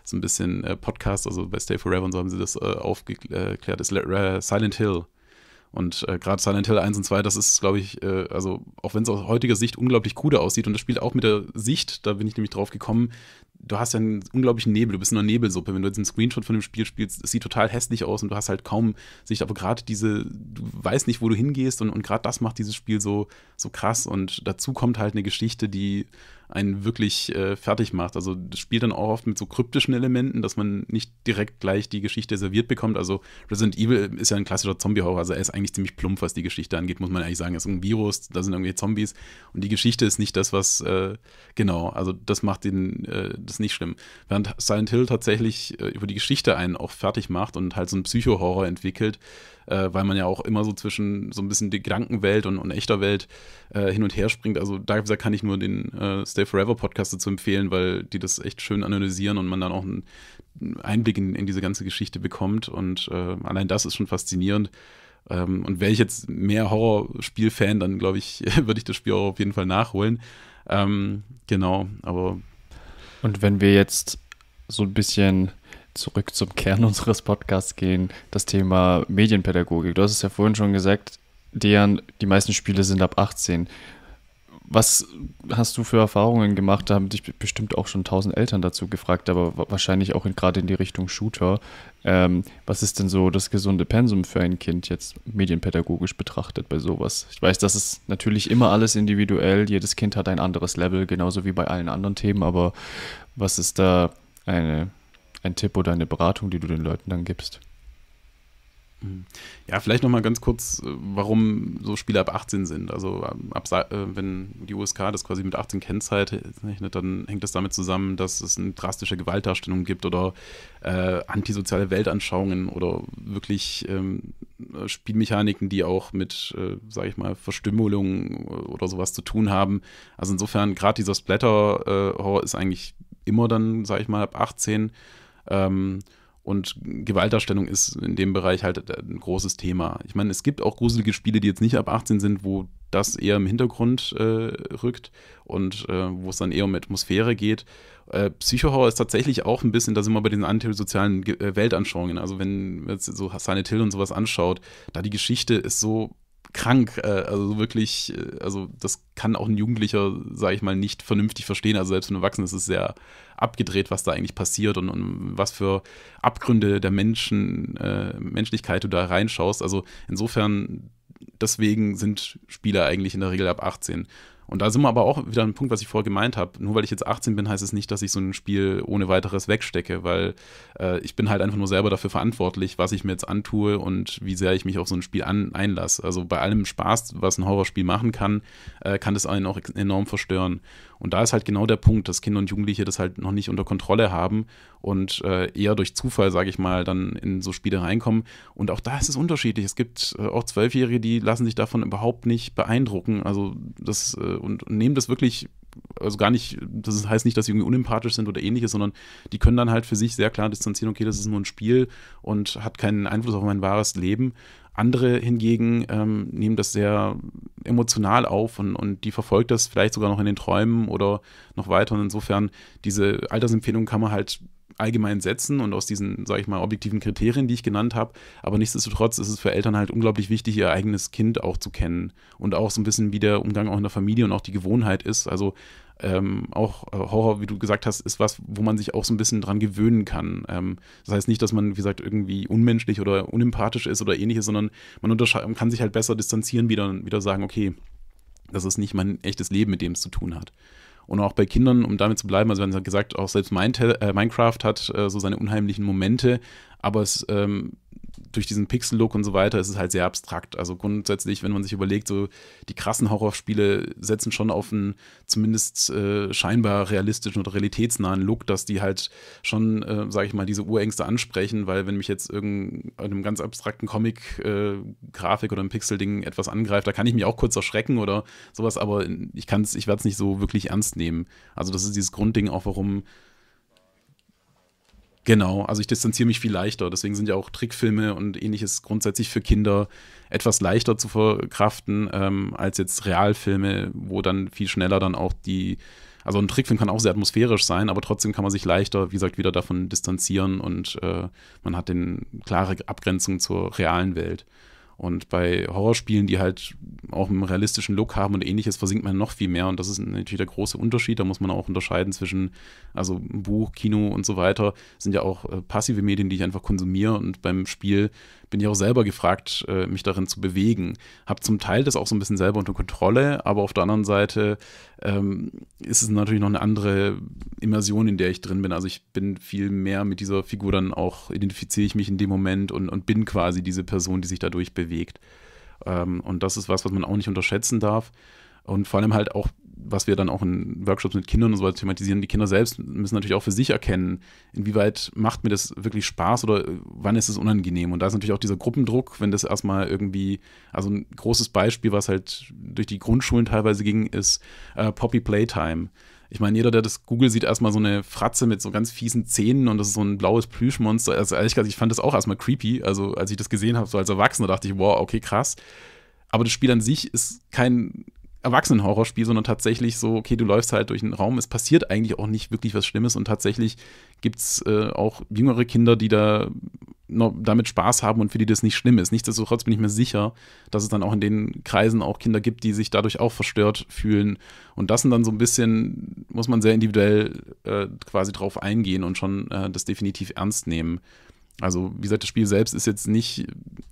so ein bisschen äh, Podcast, also bei Stay Forever und so haben sie das äh, aufgeklärt, ist äh, Silent Hill. Und äh, gerade Silent Hill 1 und 2, das ist, glaube ich, äh, also auch wenn es aus heutiger Sicht unglaublich krude aussieht und das spielt auch mit der Sicht, da bin ich nämlich drauf gekommen, du hast ja einen unglaublichen Nebel, du bist in einer Nebelsuppe. Wenn du jetzt einen Screenshot von dem Spiel spielst, es sieht total hässlich aus und du hast halt kaum Sicht, aber gerade diese, du weißt nicht, wo du hingehst und, und gerade das macht dieses Spiel so, so krass und dazu kommt halt eine Geschichte, die einen wirklich äh, fertig macht. Also das spielt dann auch oft mit so kryptischen Elementen, dass man nicht direkt gleich die Geschichte serviert bekommt. Also Resident Evil ist ja ein klassischer Zombie-Horror, also er ist eigentlich ziemlich plump, was die Geschichte angeht, muss man eigentlich sagen. Es ist ein Virus, da sind irgendwie Zombies und die Geschichte ist nicht das, was äh, genau, also das macht den äh, ist nicht schlimm. Während Silent Hill tatsächlich äh, über die Geschichte einen auch fertig macht und halt so einen Psycho-Horror entwickelt, äh, weil man ja auch immer so zwischen so ein bisschen die Gedankenwelt und, und echter Welt äh, hin und her springt. Also da kann ich nur den äh, Stay Forever Podcast dazu empfehlen, weil die das echt schön analysieren und man dann auch einen Einblick in, in diese ganze Geschichte bekommt. Und äh, allein das ist schon faszinierend ähm, und wäre ich jetzt mehr Horrorspiel-Fan, dann glaube ich, würde ich das Spiel auch auf jeden Fall nachholen. Ähm, genau, aber und wenn wir jetzt so ein bisschen zurück zum Kern unseres Podcasts gehen, das Thema Medienpädagogik. Du hast es ja vorhin schon gesagt, Dejan, die meisten Spiele sind ab 18. Was hast du für Erfahrungen gemacht? Da haben dich bestimmt auch schon tausend Eltern dazu gefragt, aber wahrscheinlich auch gerade in die Richtung Shooter. Ähm, was ist denn so das gesunde Pensum für ein Kind jetzt medienpädagogisch betrachtet bei sowas? Ich weiß, das ist natürlich immer alles individuell. Jedes Kind hat ein anderes Level, genauso wie bei allen anderen Themen. Aber was ist da eine, ein Tipp oder eine Beratung, die du den Leuten dann gibst? Hm. Ja, vielleicht nochmal ganz kurz, äh, warum so Spiele ab 18 sind. Also äh, ab, äh, wenn die USK das quasi mit 18 kennzeichnet, dann hängt das damit zusammen, dass es eine drastische Gewaltdarstellung gibt oder äh, antisoziale Weltanschauungen oder wirklich ähm, Spielmechaniken, die auch mit, äh, sage ich mal, Verstümmelung oder sowas zu tun haben. Also insofern, gerade dieser Splatter-Horror ist eigentlich immer dann, sage ich mal, ab 18. Ähm, und Gewaltdarstellung ist in dem Bereich halt ein großes Thema. Ich meine, es gibt auch gruselige Spiele, die jetzt nicht ab 18 sind, wo das eher im Hintergrund äh, rückt und äh, wo es dann eher um Atmosphäre geht. Äh, Psychohorror ist tatsächlich auch ein bisschen, da sind wir bei den antisozialen äh, Weltanschauungen. Also wenn man jetzt so Silent Hill und sowas anschaut, da die Geschichte ist so krank. Äh, also wirklich, äh, also das kann auch ein Jugendlicher, sage ich mal, nicht vernünftig verstehen. Also selbst für einen Erwachsenen ist es sehr abgedreht, was da eigentlich passiert und, und was für Abgründe der Menschen, äh, Menschlichkeit du da reinschaust. Also insofern, deswegen sind Spieler eigentlich in der Regel ab 18. Und da sind wir aber auch wieder ein Punkt, was ich vorher gemeint habe. Nur weil ich jetzt 18 bin, heißt es nicht, dass ich so ein Spiel ohne weiteres wegstecke, weil äh, ich bin halt einfach nur selber dafür verantwortlich, was ich mir jetzt antue und wie sehr ich mich auf so ein Spiel an, einlasse. Also bei allem Spaß, was ein Horrorspiel machen kann, äh, kann das einen auch enorm verstören. Und da ist halt genau der Punkt, dass Kinder und Jugendliche das halt noch nicht unter Kontrolle haben und äh, eher durch Zufall, sage ich mal, dann in so Spiele reinkommen. Und auch da ist es unterschiedlich. Es gibt äh, auch Zwölfjährige, die lassen sich davon überhaupt nicht beeindrucken. Also das äh, und, und nehmen das wirklich also gar nicht, das heißt nicht, dass sie irgendwie unempathisch sind oder ähnliches, sondern die können dann halt für sich sehr klar distanzieren, okay, das ist nur ein Spiel und hat keinen Einfluss auf mein wahres Leben. Andere hingegen ähm, nehmen das sehr emotional auf und, und die verfolgt das vielleicht sogar noch in den Träumen oder noch weiter. Und insofern, diese Altersempfehlung kann man halt allgemein setzen und aus diesen, sage ich mal, objektiven Kriterien, die ich genannt habe. Aber nichtsdestotrotz ist es für Eltern halt unglaublich wichtig, ihr eigenes Kind auch zu kennen und auch so ein bisschen, wie der Umgang auch in der Familie und auch die Gewohnheit ist. Also ähm, auch äh, Horror, wie du gesagt hast, ist was, wo man sich auch so ein bisschen dran gewöhnen kann. Ähm, das heißt nicht, dass man, wie gesagt, irgendwie unmenschlich oder unempathisch ist oder ähnliches, sondern man, kann sich halt besser distanzieren wieder wieder sagen, okay, das ist nicht mein echtes Leben, mit dem es zu tun hat. Und auch bei Kindern, um damit zu bleiben, also wenn haben gesagt, auch selbst äh, Minecraft hat äh, so seine unheimlichen Momente, aber es ähm, durch diesen Pixel-Look und so weiter ist es halt sehr abstrakt. Also grundsätzlich, wenn man sich überlegt, so die krassen Horrorspiele setzen schon auf einen zumindest äh, scheinbar realistischen oder realitätsnahen Look, dass die halt schon, äh, sage ich mal, diese Urängste ansprechen, weil wenn mich jetzt irgendeinem ganz abstrakten Comic-Grafik äh, oder ein Pixel-Ding etwas angreift, da kann ich mich auch kurz erschrecken oder sowas, aber ich kann es, ich werde es nicht so wirklich ernst nehmen. Also das ist dieses Grundding auch, warum Genau, also ich distanziere mich viel leichter. Deswegen sind ja auch Trickfilme und ähnliches grundsätzlich für Kinder etwas leichter zu verkraften ähm, als jetzt Realfilme, wo dann viel schneller dann auch die, also ein Trickfilm kann auch sehr atmosphärisch sein, aber trotzdem kann man sich leichter, wie gesagt, wieder davon distanzieren und äh, man hat den klare Abgrenzung zur realen Welt. Und bei Horrorspielen, die halt auch einen realistischen Look haben und ähnliches, versinkt man noch viel mehr. Und das ist natürlich der große Unterschied. Da muss man auch unterscheiden zwischen, also Buch, Kino und so weiter, sind ja auch äh, passive Medien, die ich einfach konsumiere. Und beim Spiel bin ich auch selber gefragt, äh, mich darin zu bewegen. Habe zum Teil das auch so ein bisschen selber unter Kontrolle, aber auf der anderen Seite ähm, ist es natürlich noch eine andere Immersion, in der ich drin bin. Also ich bin viel mehr mit dieser Figur dann auch, identifiziere ich mich in dem Moment und, und bin quasi diese Person, die sich dadurch bewegt. Ähm, und das ist was, was man auch nicht unterschätzen darf. Und vor allem halt auch was wir dann auch in Workshops mit Kindern und so weiter thematisieren, die Kinder selbst müssen natürlich auch für sich erkennen, inwieweit macht mir das wirklich Spaß oder äh, wann ist es unangenehm. Und da ist natürlich auch dieser Gruppendruck, wenn das erstmal irgendwie, also ein großes Beispiel, was halt durch die Grundschulen teilweise ging, ist äh, Poppy Playtime. Ich meine, jeder, der das Google sieht, erstmal so eine Fratze mit so ganz fiesen Zähnen und das ist so ein blaues Plüschmonster. Also ehrlich gesagt, ich fand das auch erstmal creepy. Also als ich das gesehen habe, so als Erwachsener, dachte ich, wow, okay, krass. Aber das Spiel an sich ist kein Erwachsenen-Horrorspiel, sondern tatsächlich so, okay, du läufst halt durch einen Raum, es passiert eigentlich auch nicht wirklich was Schlimmes und tatsächlich gibt es äh, auch jüngere Kinder, die da noch damit Spaß haben und für die das nicht schlimm ist. Nichtsdestotrotz bin ich mir sicher, dass es dann auch in den Kreisen auch Kinder gibt, die sich dadurch auch verstört fühlen. Und das sind dann so ein bisschen, muss man sehr individuell äh, quasi drauf eingehen und schon äh, das definitiv ernst nehmen. Also, wie gesagt, das Spiel selbst ist jetzt nicht,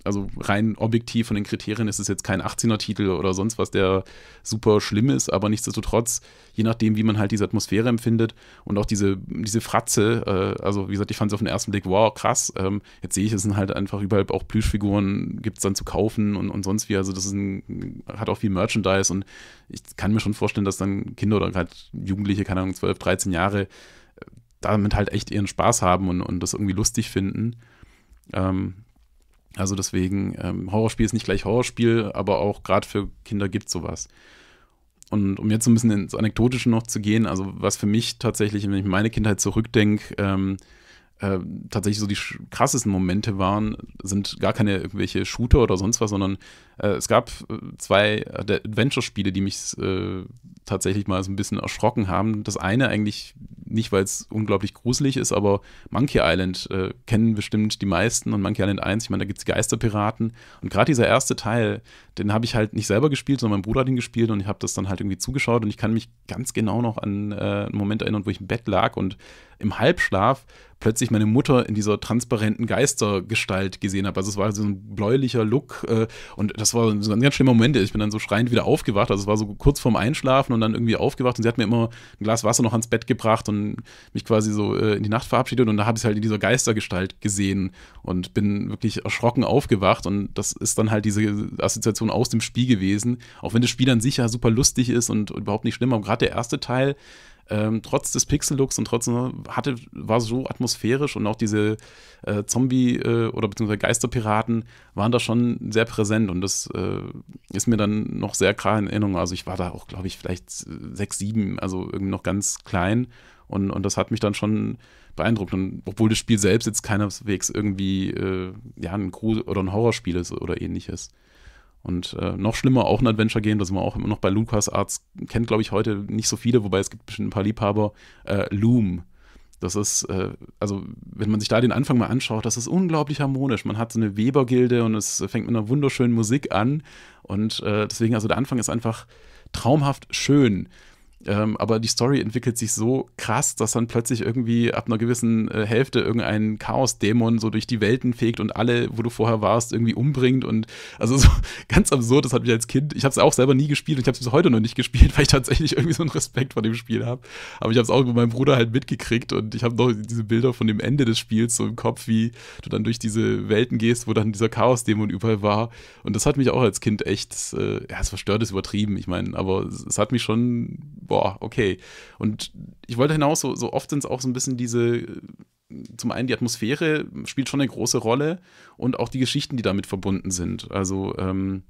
also rein objektiv von den Kriterien ist es jetzt kein 18er-Titel oder sonst was, der super schlimm ist, aber nichtsdestotrotz, je nachdem, wie man halt diese Atmosphäre empfindet und auch diese, diese Fratze, äh, also wie gesagt, ich fand es auf den ersten Blick, wow, krass, ähm, jetzt sehe ich, es sind halt einfach überall auch Plüschfiguren, gibt es dann zu kaufen und, und sonst wie, also das ist ein, hat auch viel Merchandise und ich kann mir schon vorstellen, dass dann Kinder oder gerade halt Jugendliche, keine Ahnung, 12, 13 Jahre, damit halt echt ihren Spaß haben und, und das irgendwie lustig finden. Ähm, also deswegen, ähm, Horrorspiel ist nicht gleich Horrorspiel, aber auch gerade für Kinder gibt sowas. Und um jetzt so ein bisschen ins Anekdotische noch zu gehen, also was für mich tatsächlich, wenn ich meine Kindheit zurückdenke, ähm, äh, tatsächlich so die krassesten Momente waren, sind gar keine irgendwelche Shooter oder sonst was, sondern äh, es gab äh, zwei Adventure-Spiele, die mich äh, tatsächlich mal so ein bisschen erschrocken haben. Das eine eigentlich nicht, weil es unglaublich gruselig ist, aber Monkey Island äh, kennen bestimmt die meisten und Monkey Island 1, ich meine, da gibt es Geisterpiraten. Und gerade dieser erste Teil, den habe ich halt nicht selber gespielt, sondern mein Bruder hat ihn gespielt und ich habe das dann halt irgendwie zugeschaut und ich kann mich ganz genau noch an äh, einen Moment erinnern, wo ich im Bett lag und im Halbschlaf plötzlich meine Mutter in dieser transparenten Geistergestalt gesehen habe. Also es war so ein bläulicher Look äh, und das das war so ein ganz schlimmer Moment. Ich bin dann so schreiend wieder aufgewacht. Also es war so kurz vorm Einschlafen und dann irgendwie aufgewacht und sie hat mir immer ein Glas Wasser noch ans Bett gebracht und mich quasi so äh, in die Nacht verabschiedet und da habe ich es halt in dieser Geistergestalt gesehen und bin wirklich erschrocken aufgewacht und das ist dann halt diese Assoziation aus dem Spiel gewesen. Auch wenn das Spiel dann sicher super lustig ist und überhaupt nicht schlimm, aber gerade der erste Teil ähm, trotz des Pixel-Looks und trotzdem ne, hatte, war so atmosphärisch und auch diese äh, Zombie- äh, oder beziehungsweise Geisterpiraten waren da schon sehr präsent und das äh, ist mir dann noch sehr klar in Erinnerung. Also ich war da auch, glaube ich, vielleicht sechs, sieben, also irgendwie noch ganz klein und, und das hat mich dann schon beeindruckt. Und obwohl das Spiel selbst jetzt keineswegs irgendwie äh, ja, ein Grusel- oder ein Horrorspiel ist oder ähnliches. Und äh, noch schlimmer, auch ein Adventure Game, das man auch immer noch bei LucasArts kennt, glaube ich, heute nicht so viele, wobei es gibt bestimmt ein paar Liebhaber. Äh, Loom. Das ist, äh, also, wenn man sich da den Anfang mal anschaut, das ist unglaublich harmonisch. Man hat so eine Webergilde und es fängt mit einer wunderschönen Musik an. Und äh, deswegen, also, der Anfang ist einfach traumhaft schön. Ähm, aber die Story entwickelt sich so krass, dass dann plötzlich irgendwie ab einer gewissen äh, Hälfte irgendein Chaos-Dämon so durch die Welten fegt und alle, wo du vorher warst, irgendwie umbringt. Und also so ganz absurd, das hat mich als Kind, ich habe es auch selber nie gespielt und ich habe es bis heute noch nicht gespielt, weil ich tatsächlich irgendwie so einen Respekt vor dem Spiel habe. Aber ich habe es auch mit meinem Bruder halt mitgekriegt und ich habe noch diese Bilder von dem Ende des Spiels so im Kopf, wie du dann durch diese Welten gehst, wo dann dieser Chaos-Dämon überall war. Und das hat mich auch als Kind echt, äh, ja, es verstört es übertrieben, ich meine, aber es hat mich schon boah, okay. Und ich wollte hinaus, so, so oft sind es auch so ein bisschen diese, zum einen die Atmosphäre spielt schon eine große Rolle und auch die Geschichten, die damit verbunden sind. Also ähm,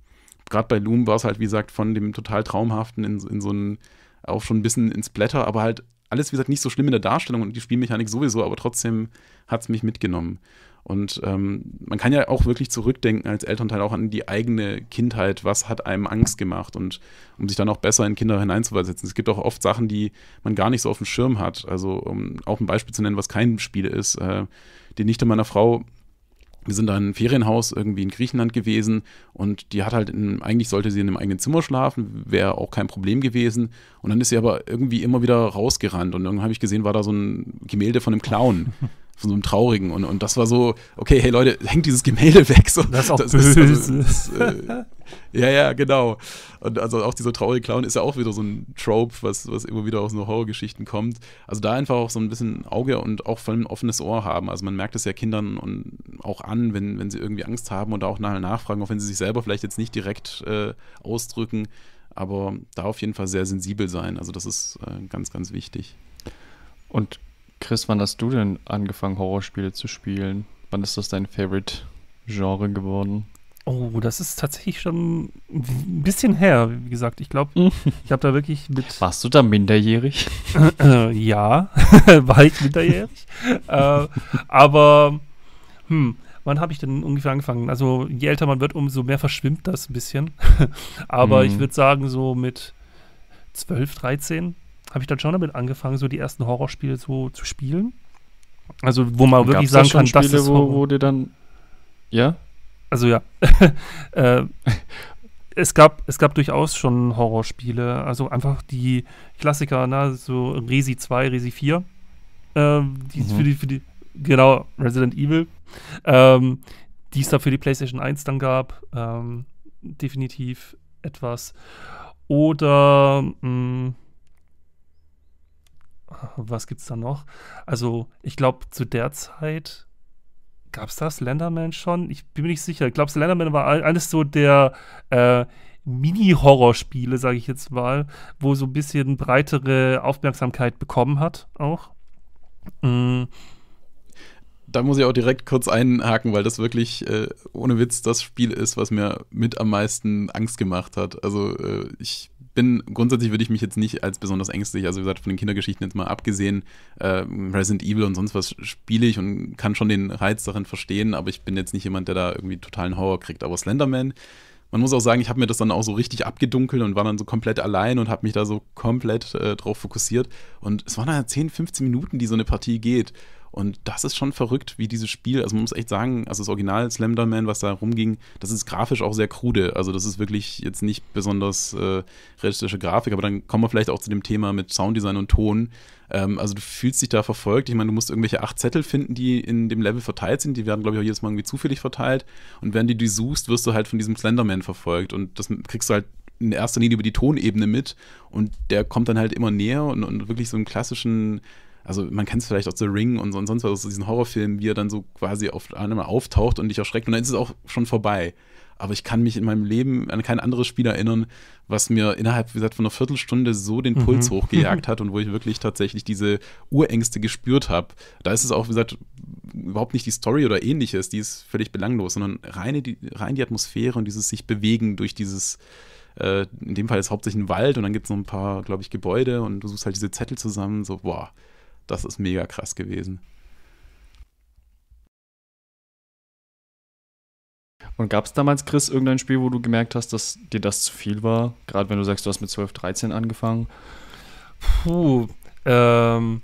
gerade bei Loom war es halt, wie gesagt, von dem total traumhaften in, in so ein, auch schon ein bisschen ins Blätter, aber halt alles, wie gesagt, nicht so schlimm in der Darstellung und die Spielmechanik sowieso, aber trotzdem hat es mich mitgenommen. Und ähm, man kann ja auch wirklich zurückdenken als Elternteil auch an die eigene Kindheit. Was hat einem Angst gemacht? Und um sich dann auch besser in Kinder hineinzuversetzen. Es gibt auch oft Sachen, die man gar nicht so auf dem Schirm hat. Also um auch ein Beispiel zu nennen, was kein Spiel ist. Äh, die Nichte meiner Frau wir sind da in einem Ferienhaus irgendwie in Griechenland gewesen und die hat halt, in, eigentlich sollte sie in einem eigenen Zimmer schlafen, wäre auch kein Problem gewesen. Und dann ist sie aber irgendwie immer wieder rausgerannt und dann habe ich gesehen, war da so ein Gemälde von einem Clown von so einem traurigen. Und, und das war so, okay, hey Leute, hängt dieses Gemälde weg. So. Das ist auch das böse. Ist, also, das, äh, ja, ja, genau. Und also auch dieser traurige Clown ist ja auch wieder so ein Trope, was, was immer wieder aus so Horrorgeschichten kommt. Also da einfach auch so ein bisschen Auge und auch voll ein offenes Ohr haben. Also man merkt es ja Kindern und auch an, wenn, wenn sie irgendwie Angst haben und auch nachher nachfragen, auch wenn sie sich selber vielleicht jetzt nicht direkt äh, ausdrücken. Aber da auf jeden Fall sehr sensibel sein. Also das ist äh, ganz, ganz wichtig. Und Chris, wann hast du denn angefangen, Horrorspiele zu spielen? Wann ist das dein Favorite-Genre geworden? Oh, das ist tatsächlich schon ein bisschen her, wie gesagt. Ich glaube, mhm. ich habe da wirklich mit. Warst du da minderjährig? Äh, ja, war ich minderjährig. äh, aber, hm, wann habe ich denn ungefähr angefangen? Also, je älter man wird, umso mehr verschwimmt das ein bisschen. aber mhm. ich würde sagen, so mit 12, 13 habe ich dann schon damit angefangen, so die ersten Horrorspiele so zu spielen. Also, wo man wirklich sagen kann, Spiele, das ist. Horror. Wo, wo dir dann. Ja? Also, ja. äh, es, gab, es gab durchaus schon Horrorspiele. Also, einfach die Klassiker, na, ne? so Resi 2, Resi 4. Ähm, die mhm. für die, für die, genau, Resident Evil. Ähm, die es da für die PlayStation 1 dann gab. Ähm, definitiv etwas. Oder. Mh, mm, was gibt's da noch? Also, ich glaube, zu der Zeit gab es das Slenderman schon? Ich bin mir nicht sicher. Ich glaube, Slenderman war eines so der äh, Mini-Horrorspiele, sage ich jetzt mal, wo so ein bisschen breitere Aufmerksamkeit bekommen hat auch. Mm da muss ich auch direkt kurz einhaken, weil das wirklich äh, ohne Witz das Spiel ist, was mir mit am meisten Angst gemacht hat. Also äh, ich bin, grundsätzlich würde ich mich jetzt nicht als besonders ängstlich, also wie gesagt, von den Kindergeschichten jetzt mal abgesehen, äh, Resident Evil und sonst was spiele ich und kann schon den Reiz darin verstehen, aber ich bin jetzt nicht jemand, der da irgendwie totalen Horror kriegt. Aber Slenderman, man muss auch sagen, ich habe mir das dann auch so richtig abgedunkelt und war dann so komplett allein und habe mich da so komplett äh, drauf fokussiert. Und es waren dann 10, 15 Minuten, die so eine Partie geht. Und das ist schon verrückt, wie dieses Spiel, also man muss echt sagen, also das Original Slenderman, was da rumging, das ist grafisch auch sehr krude. Also das ist wirklich jetzt nicht besonders äh, realistische Grafik, aber dann kommen wir vielleicht auch zu dem Thema mit Sounddesign und Ton. Ähm, also du fühlst dich da verfolgt. Ich meine, du musst irgendwelche acht Zettel finden, die in dem Level verteilt sind. Die werden, glaube ich, auch jedes Mal irgendwie zufällig verteilt. Und während du die suchst, wirst du halt von diesem Slenderman verfolgt. Und das kriegst du halt in erster Linie über die Tonebene mit. Und der kommt dann halt immer näher und, und wirklich so einen klassischen also man kennt es vielleicht auch The Ring und, und sonst was, aus diesen Horrorfilm, wie er dann so quasi auf einmal auftaucht und dich erschreckt und dann ist es auch schon vorbei. Aber ich kann mich in meinem Leben an kein anderes Spiel erinnern, was mir innerhalb, wie gesagt, von einer Viertelstunde so den mhm. Puls mhm. hochgejagt hat und wo ich wirklich tatsächlich diese Urängste gespürt habe. Da ist es auch, wie gesagt, überhaupt nicht die Story oder ähnliches, die ist völlig belanglos, sondern reine die, rein die Atmosphäre und dieses sich bewegen durch dieses, äh, in dem Fall ist es hauptsächlich ein Wald und dann gibt es noch ein paar, glaube ich, Gebäude und du suchst halt diese Zettel zusammen, so, boah, wow, das ist mega krass gewesen. Und gab es damals, Chris, irgendein Spiel, wo du gemerkt hast, dass dir das zu viel war? Gerade wenn du sagst, du hast mit 12, 13 angefangen. Puh, ähm,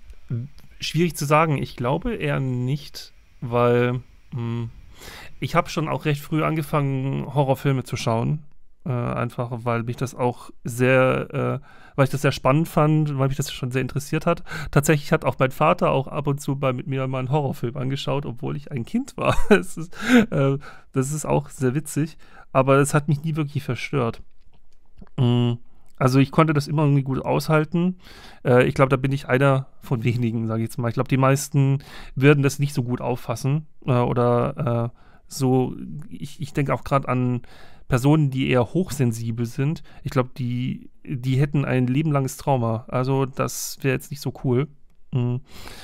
schwierig zu sagen. Ich glaube eher nicht, weil mh, hm, ich habe schon auch recht früh angefangen, Horrorfilme zu schauen. Äh, einfach, weil mich das auch sehr äh, weil ich das sehr spannend fand, weil mich das schon sehr interessiert hat. Tatsächlich hat auch mein Vater auch ab und zu bei, mit mir mal einen Horrorfilm angeschaut, obwohl ich ein Kind war. das, ist, äh, das ist auch sehr witzig, aber es hat mich nie wirklich verstört. Mhm. Also ich konnte das immer irgendwie gut aushalten. Äh, ich glaube, da bin ich einer von wenigen, sage ich jetzt mal. Ich glaube, die meisten würden das nicht so gut auffassen äh, oder äh, so. Ich, ich denke auch gerade an Personen, die eher hochsensibel sind, ich glaube, die, die hätten ein lebenlanges Trauma. Also das wäre jetzt nicht so cool. Mhm.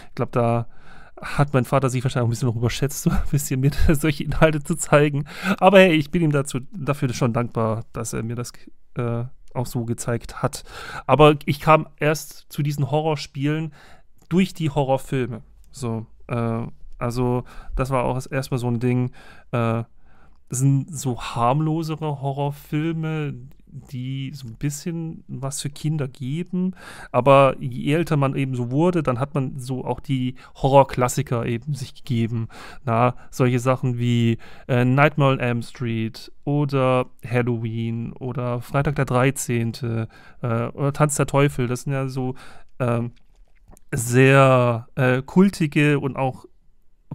Ich glaube, da hat mein Vater sich wahrscheinlich auch ein bisschen noch überschätzt, so ein bisschen mir solche Inhalte zu zeigen. Aber hey, ich bin ihm dazu, dafür schon dankbar, dass er mir das äh, auch so gezeigt hat. Aber ich kam erst zu diesen Horrorspielen durch die Horrorfilme. So, äh, also das war auch erstmal so ein Ding. Äh, sind so harmlosere Horrorfilme, die so ein bisschen was für Kinder geben. Aber je älter man eben so wurde, dann hat man so auch die Horrorklassiker eben sich gegeben. Na, solche Sachen wie äh, Nightmare on Elm Street oder Halloween oder Freitag der 13. Äh, oder Tanz der Teufel. Das sind ja so ähm, sehr äh, kultige und auch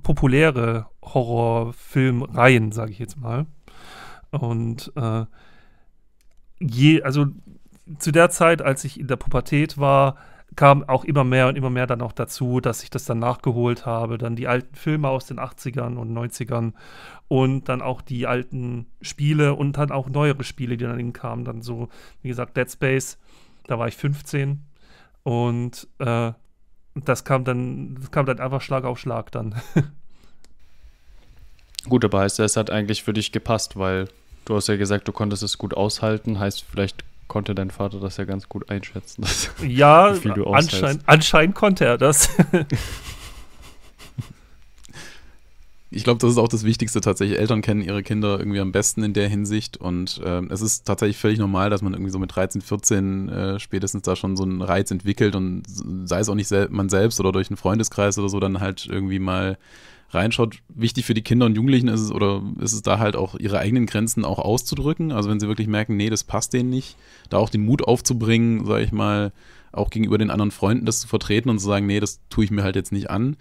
populäre Horrorfilmreihen, sage ich jetzt mal. Und äh, je, also zu der Zeit, als ich in der Pubertät war, kam auch immer mehr und immer mehr dann auch dazu, dass ich das dann nachgeholt habe. Dann die alten Filme aus den 80ern und 90ern und dann auch die alten Spiele und dann auch neuere Spiele, die dann kamen. Dann so, wie gesagt, Dead Space, da war ich 15 und äh, das kam dann, das kam dann einfach Schlag auf Schlag dann. gut, aber heißt es hat eigentlich für dich gepasst, weil du hast ja gesagt, du konntest es gut aushalten, heißt vielleicht konnte dein Vater das ja ganz gut einschätzen. Dass, ja, anscheinend, anscheinend konnte er das. ich glaube, das ist auch das Wichtigste tatsächlich. Eltern kennen ihre Kinder irgendwie am besten in der Hinsicht und äh, es ist tatsächlich völlig normal, dass man irgendwie so mit 13, 14 äh, spätestens da schon so einen Reiz entwickelt und sei es auch nicht sel man selbst oder durch einen Freundeskreis oder so dann halt irgendwie mal reinschaut. Wichtig für die Kinder und Jugendlichen ist es oder ist es da halt auch ihre eigenen Grenzen auch auszudrücken. Also wenn sie wirklich merken, nee, das passt denen nicht, da auch den Mut aufzubringen, sage ich mal, auch gegenüber den anderen Freunden das zu vertreten und zu sagen, nee, das tue ich mir halt jetzt nicht an.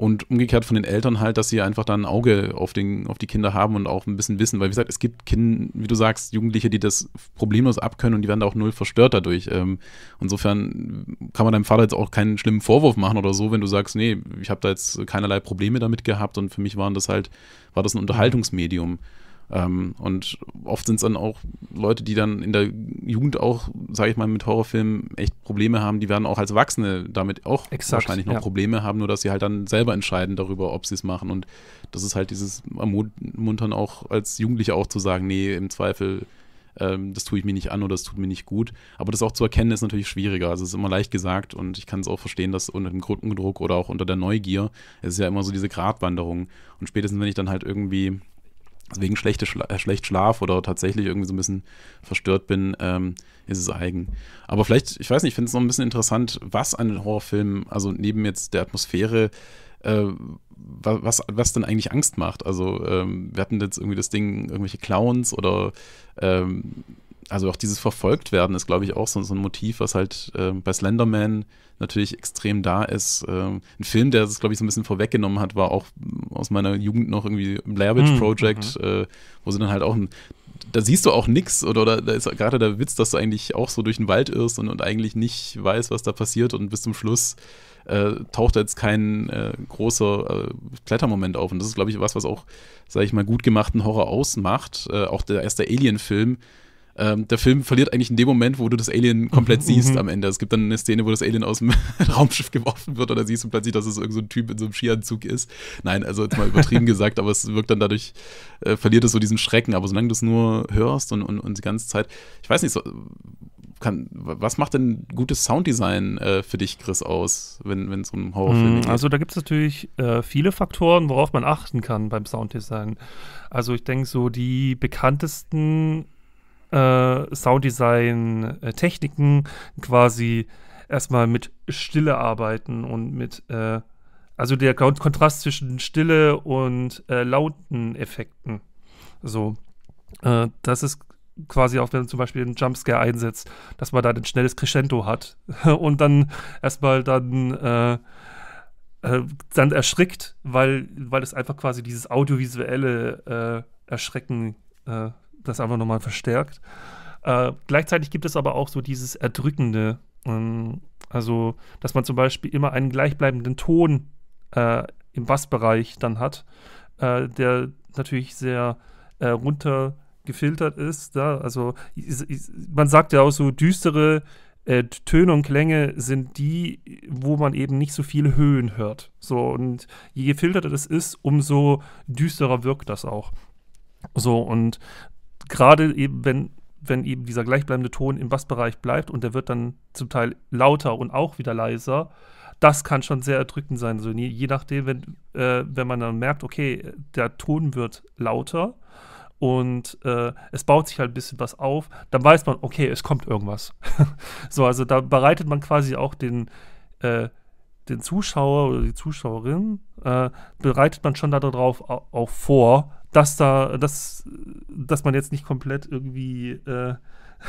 Und umgekehrt von den Eltern halt, dass sie einfach dann ein Auge auf, den, auf die Kinder haben und auch ein bisschen wissen. Weil, wie gesagt, es gibt Kinder, wie du sagst, Jugendliche, die das problemlos abkönnen und die werden da auch null verstört dadurch. Ähm, insofern kann man deinem Vater jetzt auch keinen schlimmen Vorwurf machen oder so, wenn du sagst, nee, ich habe da jetzt keinerlei Probleme damit gehabt und für mich waren das halt, war das ein Unterhaltungsmedium. Ähm, und oft sind es dann auch Leute, die dann in der Jugend auch, sage ich mal, mit Horrorfilmen echt Probleme haben. Die werden auch als Erwachsene damit auch Exakt, wahrscheinlich noch ja. Probleme haben, nur dass sie halt dann selber entscheiden darüber, ob sie es machen. Und das ist halt dieses Ermuntern auch als Jugendliche auch zu sagen, nee, im Zweifel ähm, das tue ich mir nicht an oder das tut mir nicht gut. Aber das auch zu erkennen ist natürlich schwieriger. Also es ist immer leicht gesagt und ich kann es auch verstehen, dass unter dem Grunddruck oder auch unter der Neugier, es ist ja immer so diese Gratwanderung. Und spätestens, wenn ich dann halt irgendwie wegen schlechte Schla äh, schlecht Schlaf oder tatsächlich irgendwie so ein bisschen verstört bin, ähm, ist es eigen. Aber vielleicht, ich weiß nicht, ich finde es noch ein bisschen interessant, was an den Horrorfilmen, also neben jetzt der Atmosphäre, äh, was, was denn eigentlich Angst macht. Also ähm, wir hatten jetzt irgendwie das Ding, irgendwelche Clowns oder ähm, also auch dieses Verfolgtwerden ist, glaube ich, auch so, so, ein Motiv, was halt äh, bei Slenderman natürlich extrem da ist. Ähm, ein Film, der das, glaube ich, so ein bisschen vorweggenommen hat, war auch aus meiner Jugend noch irgendwie Blair Witch hm, Project, mhm. äh, wo sie dann halt auch ein, da siehst du auch nichts oder, oder da ist gerade der Witz, dass du eigentlich auch so durch den Wald irrst und, und eigentlich nicht weißt, was da passiert und bis zum Schluss äh, taucht jetzt kein äh, großer äh, Klettermoment auf. Und das ist, glaube ich, was, was auch, sage ich mal, gut gemachten Horror ausmacht. Äh, auch der erste Alien-Film ähm, der Film verliert eigentlich in dem Moment, wo du das Alien komplett mhm. siehst mhm. am Ende. Es gibt dann eine Szene, wo das Alien aus dem Raumschiff geworfen wird oder siehst du plötzlich, dass es irgendein so Typ in so einem Skianzug ist. Nein, also jetzt mal übertrieben gesagt, aber es wirkt dann dadurch, äh, verliert es so diesen Schrecken. Aber solange du es nur hörst und, und, und die ganze Zeit, ich weiß nicht, so, kann, was macht denn gutes Sounddesign äh, für dich, Chris, aus, wenn es um Horrorfilme mhm, geht? Also da gibt es natürlich äh, viele Faktoren, worauf man achten kann beim Sounddesign. Also ich denke so, die bekanntesten äh, Sounddesign-Techniken äh, quasi erstmal mit Stille arbeiten und mit, äh, also der Kontrast zwischen Stille und äh, lauten Effekten. So, äh, das ist quasi auch, wenn man zum Beispiel einen Jumpscare einsetzt, dass man da ein schnelles Crescendo hat und dann erstmal dann, äh, äh, dann erschrickt, weil, weil es einfach quasi dieses audiovisuelle äh, Erschrecken das einfach nochmal verstärkt. Äh, gleichzeitig gibt es aber auch so dieses Erdrückende. Ähm, also, dass man zum Beispiel immer einen gleichbleibenden Ton äh, im Bassbereich dann hat, äh, der natürlich sehr äh, runter gefiltert ist. Da, also, man sagt ja auch so düstere äh, Töne und Klänge sind die, wo man eben nicht so viele Höhen hört. So, und je gefilterter das ist, umso düsterer wirkt das auch. So, und gerade eben, wenn, wenn eben dieser gleichbleibende Ton im Bassbereich bleibt und der wird dann zum Teil lauter und auch wieder leiser, das kann schon sehr erdrückend sein. Also je, je nachdem, wenn, äh, wenn man dann merkt, okay, der Ton wird lauter und äh, es baut sich halt ein bisschen was auf, dann weiß man, okay, es kommt irgendwas. so, also da bereitet man quasi auch den, äh, den Zuschauer oder die Zuschauerin, äh, bereitet man schon darauf auch vor, dass da, dass, dass man jetzt nicht komplett irgendwie äh,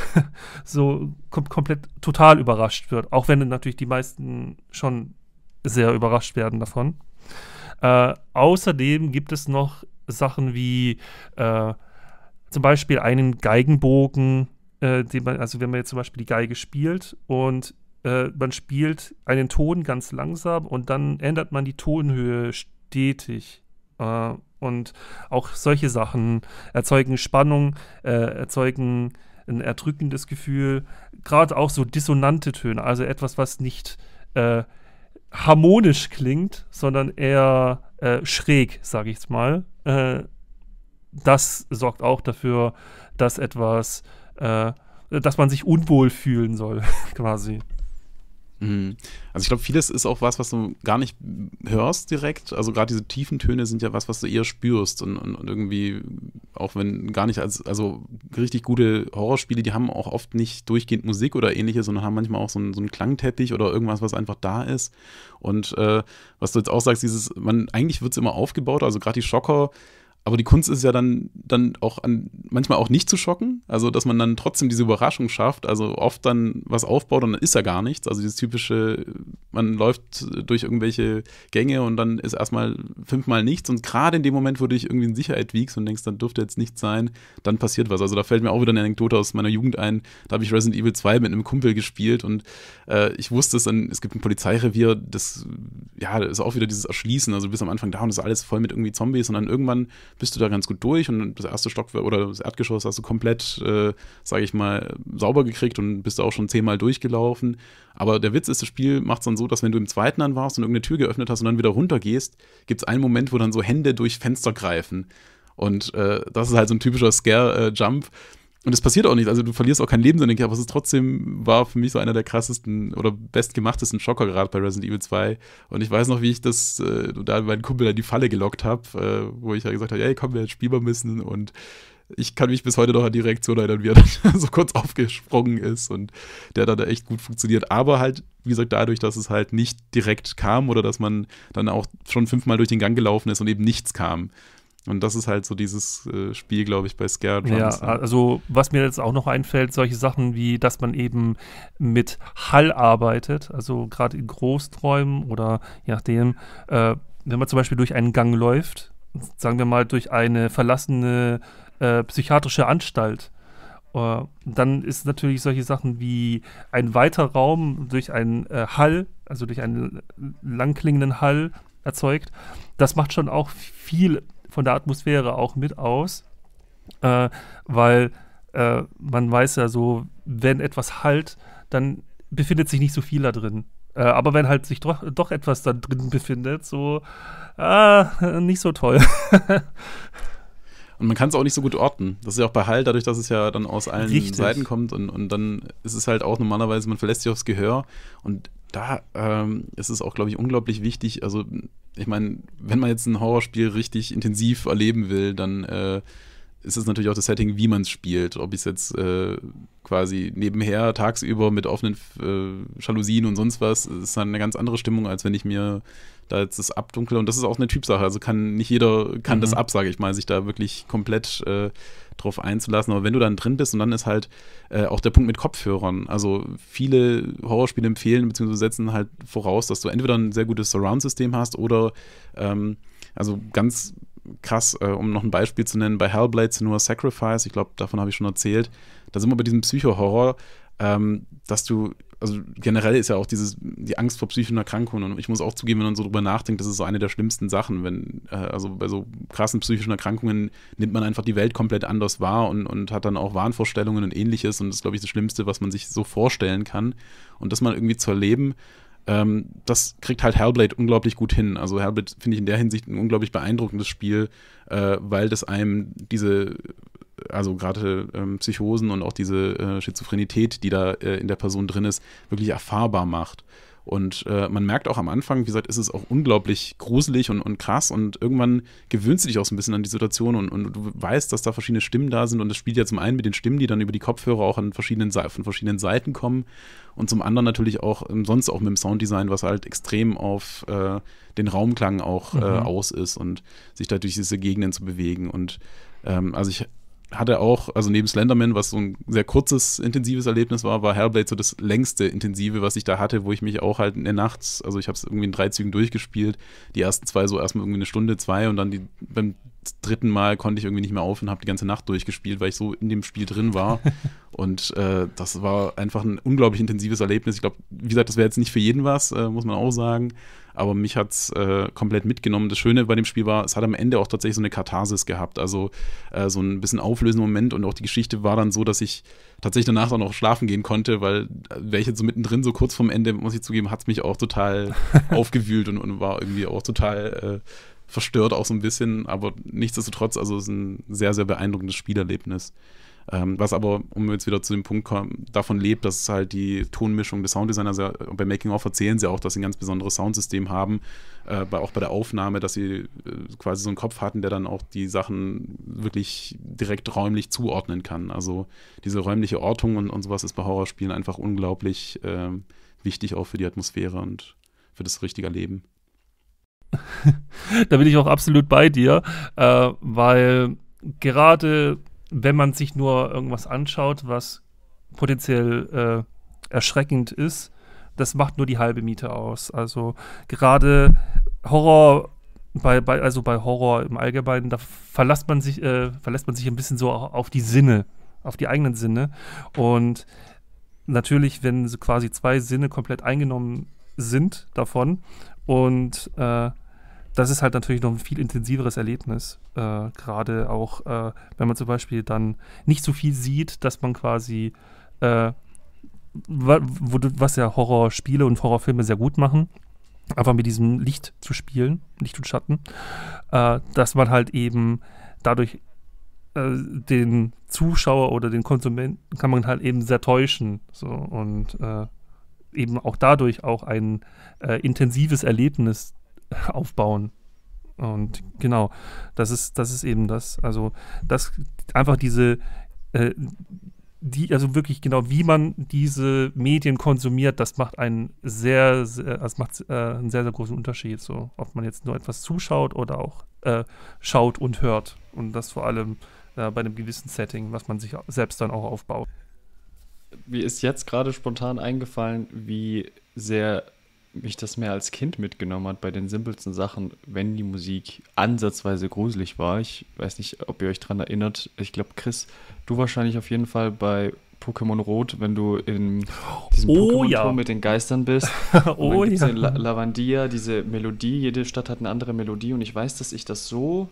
so kom komplett total überrascht wird, auch wenn natürlich die meisten schon sehr überrascht werden davon. Äh, außerdem gibt es noch Sachen wie äh, zum Beispiel einen Geigenbogen, äh, den man, also wenn man jetzt zum Beispiel die Geige spielt und äh, man spielt einen Ton ganz langsam und dann ändert man die Tonhöhe stetig. Äh, und auch solche Sachen erzeugen Spannung, äh, erzeugen ein erdrückendes Gefühl. Gerade auch so dissonante Töne, also etwas, was nicht äh, harmonisch klingt, sondern eher äh, schräg, sage ich es mal. Äh, das sorgt auch dafür, dass etwas, äh, dass man sich unwohl fühlen soll, quasi. Mhm. Also ich glaube, vieles ist auch was, was du gar nicht hörst direkt. Also gerade diese tiefen Töne sind ja was, was du eher spürst und, und, und irgendwie, auch wenn gar nicht als, also richtig gute Horrorspiele, die haben auch oft nicht durchgehend Musik oder ähnliches, sondern haben manchmal auch so ein, so einen Klangteppich oder irgendwas, was einfach da ist. Und äh, was du jetzt auch sagst, dieses, man, eigentlich wird es immer aufgebaut, also gerade die Schocker, aber die Kunst ist ja dann, dann auch an, manchmal auch nicht zu schocken. Also, dass man dann trotzdem diese Überraschung schafft. Also, oft dann was aufbaut und dann ist ja gar nichts. Also, dieses typische, man läuft durch irgendwelche Gänge und dann ist erstmal fünfmal nichts. Und gerade in dem Moment, wo du dich irgendwie in Sicherheit wiegst und denkst, dann dürfte jetzt nichts sein, dann passiert was. Also, da fällt mir auch wieder eine Anekdote aus meiner Jugend ein. Da habe ich Resident Evil 2 mit einem Kumpel gespielt und äh, ich wusste es dann, es gibt ein Polizeirevier, das, ja, das ist auch wieder dieses Erschließen. Also, du bist am Anfang da und ist alles voll mit irgendwie Zombies und dann irgendwann bist du da ganz gut durch und das erste Stockwerk oder das Erdgeschoss hast du komplett, äh, sage ich mal, sauber gekriegt und bist da auch schon zehnmal durchgelaufen. Aber der Witz ist, das Spiel macht es dann so, dass wenn du im zweiten dann warst und irgendeine Tür geöffnet hast und dann wieder runtergehst, gibt es einen Moment, wo dann so Hände durch Fenster greifen. Und äh, das ist halt so ein typischer Scare-Jump. Äh, und es passiert auch nicht. Also du verlierst auch kein Leben, sondern aber es ist trotzdem, war für mich so einer der krassesten oder bestgemachtesten Schocker gerade bei Resident Evil 2. Und ich weiß noch, wie ich das, äh, da meinen Kumpel in die Falle gelockt habe, äh, wo ich ja gesagt habe, hey, komm, wir jetzt spielbar müssen. Und ich kann mich bis heute noch an die Reaktion erinnern, wie er dann so kurz aufgesprungen ist und der hat dann echt gut funktioniert. Aber halt, wie gesagt, dadurch, dass es halt nicht direkt kam oder dass man dann auch schon fünfmal durch den Gang gelaufen ist und eben nichts kam. Und das ist halt so dieses äh, Spiel, glaube ich, bei Scare Drums. Ja, also was mir jetzt auch noch einfällt, solche Sachen wie, dass man eben mit Hall arbeitet, also gerade in Großträumen oder je nachdem, äh, wenn man zum Beispiel durch einen Gang läuft, sagen wir mal durch eine verlassene äh, psychiatrische Anstalt, äh, dann ist natürlich solche Sachen wie ein weiter Raum durch einen äh, Hall, also durch einen äh, langklingenden Hall erzeugt, das macht schon auch viel von der Atmosphäre auch mit aus, äh, weil äh, man weiß ja so, wenn etwas halt, dann befindet sich nicht so viel da drin. Äh, aber wenn halt sich doch, doch, etwas da drin befindet, so ah, nicht so toll. und man kann es auch nicht so gut orten. Das ist ja auch bei Hall, dadurch, dass es ja dann aus allen Richtig. Seiten kommt und, und dann ist es halt auch normalerweise, man verlässt sich aufs Gehör und da ähm, ist es auch, glaube ich, unglaublich wichtig. Also, ich meine, wenn man jetzt ein Horrorspiel richtig intensiv erleben will, dann äh, ist es natürlich auch das Setting, wie man es spielt. Ob ich es jetzt äh, quasi nebenher, tagsüber mit offenen äh, Jalousien und sonst was, ist dann eine ganz andere Stimmung, als wenn ich mir da jetzt das abdunkle. Und das ist auch eine Typsache. Also kann nicht jeder kann mhm. das ab, sage ich mal, sich da wirklich komplett äh, drauf einzulassen. Aber wenn du dann drin bist und dann ist halt äh, auch der Punkt mit Kopfhörern. Also viele Horrorspiele empfehlen bzw. setzen halt voraus, dass du entweder ein sehr gutes Surround-System hast oder ähm, also ganz krass, äh, um noch ein Beispiel zu nennen, bei Hellblade Senua Sacrifice, ich glaube, davon habe ich schon erzählt, da sind wir bei diesem Psycho-Horror, ähm, dass du also generell ist ja auch dieses, die Angst vor psychischen Erkrankungen. Und ich muss auch zugeben, wenn man so drüber nachdenkt, das ist so eine der schlimmsten Sachen, wenn, äh, also bei so krassen psychischen Erkrankungen nimmt man einfach die Welt komplett anders wahr und, und hat dann auch Wahnvorstellungen und ähnliches. Und das ist, glaube ich, das Schlimmste, was man sich so vorstellen kann. Und das mal irgendwie zu erleben, ähm, das kriegt halt Hellblade unglaublich gut hin. Also Hellblade finde ich in der Hinsicht ein unglaublich beeindruckendes Spiel, äh, weil das einem diese also gerade ähm, Psychosen und auch diese äh, Schizophrenität, die da äh, in der Person drin ist, wirklich erfahrbar macht. Und äh, man merkt auch am Anfang, wie gesagt, ist es auch unglaublich gruselig und, und krass und irgendwann gewöhnst du dich auch so ein bisschen an die Situation und, und du weißt, dass da verschiedene Stimmen da sind und das spielt ja zum einen mit den Stimmen, die dann über die Kopfhörer auch an verschiedenen, von verschiedenen Seiten kommen und zum anderen natürlich auch ähm, sonst auch mit dem Sounddesign, was halt extrem auf äh, den Raumklang auch äh, mhm. äh, aus ist und sich da durch diese Gegenden zu bewegen und ähm, also ich hatte auch, also neben Slenderman, was so ein sehr kurzes, intensives Erlebnis war, war Hellblade so das längste intensive, was ich da hatte, wo ich mich auch halt in der Nacht, also ich habe es irgendwie in drei Zügen durchgespielt, die ersten zwei so erstmal irgendwie eine Stunde, zwei und dann die, beim dritten Mal konnte ich irgendwie nicht mehr auf und habe die ganze Nacht durchgespielt, weil ich so in dem Spiel drin war. und äh, das war einfach ein unglaublich intensives Erlebnis. Ich glaube, wie gesagt, das wäre jetzt nicht für jeden was, äh, muss man auch sagen aber mich hat es äh, komplett mitgenommen. Das Schöne bei dem Spiel war, es hat am Ende auch tatsächlich so eine Katharsis gehabt, also äh, so ein bisschen auflösender Moment und auch die Geschichte war dann so, dass ich tatsächlich danach dann auch schlafen gehen konnte, weil äh, wäre ich jetzt so mittendrin, so kurz vorm Ende, muss ich zugeben, hat es mich auch total aufgewühlt und, und, war irgendwie auch total äh, verstört auch so ein bisschen, aber nichtsdestotrotz, also es ist ein sehr, sehr beeindruckendes Spielerlebnis. Ähm, was aber, um jetzt wieder zu dem Punkt kommen, davon lebt, dass halt die Tonmischung des Sounddesigners, ja, bei Making Off erzählen sie auch, dass sie ein ganz besonderes Soundsystem haben, äh, bei, auch bei der Aufnahme, dass sie äh, quasi so einen Kopf hatten, der dann auch die Sachen wirklich direkt räumlich zuordnen kann. Also diese räumliche Ortung und, und sowas ist bei Horrorspielen einfach unglaublich äh, wichtig auch für die Atmosphäre und für das richtige Leben. da bin ich auch absolut bei dir, äh, weil gerade wenn man sich nur irgendwas anschaut, was potenziell äh, erschreckend ist, das macht nur die halbe Miete aus. Also gerade Horror bei, bei, also bei Horror im Allgemeinen, da verlässt man sich, äh, verlässt man sich ein bisschen so auf die Sinne, auf die eigenen Sinne. Und natürlich, wenn so quasi zwei Sinne komplett eingenommen sind davon und äh, das ist halt natürlich noch ein viel intensiveres Erlebnis. Äh, Gerade auch, äh, wenn man zum Beispiel dann nicht so viel sieht, dass man quasi, äh, wo, was ja Horrorspiele und Horrorfilme sehr gut machen, einfach mit diesem Licht zu spielen, Licht und Schatten, äh, dass man halt eben dadurch äh, den Zuschauer oder den Konsumenten kann man halt eben sehr täuschen. So, und äh, eben auch dadurch auch ein intensives Erlebnis aufbauen. Und genau, das ist, das ist eben das. Also, das einfach diese, äh, die, also wirklich genau, wie man diese Medien konsumiert, das macht einen sehr, sehr äh, das macht äh, einen sehr, sehr großen Unterschied. So, ob man jetzt nur etwas zuschaut oder auch äh, schaut und hört. Und das vor allem äh, bei einem gewissen Setting, was man sich selbst dann auch aufbaut. Mir ist jetzt gerade spontan eingefallen, wie sehr mich das mehr als Kind mitgenommen hat bei den simpelsten Sachen, wenn die Musik ansatzweise gruselig war. Ich weiß nicht, ob ihr euch daran erinnert. Ich glaube, Chris, du wahrscheinlich auf jeden Fall bei Pokémon Rot, wenn du in diesem oh, Pokémon-Turm ja. mit den Geistern bist. oh ja. La Lavandia, diese Melodie, jede Stadt hat eine andere Melodie und ich weiß, dass ich das so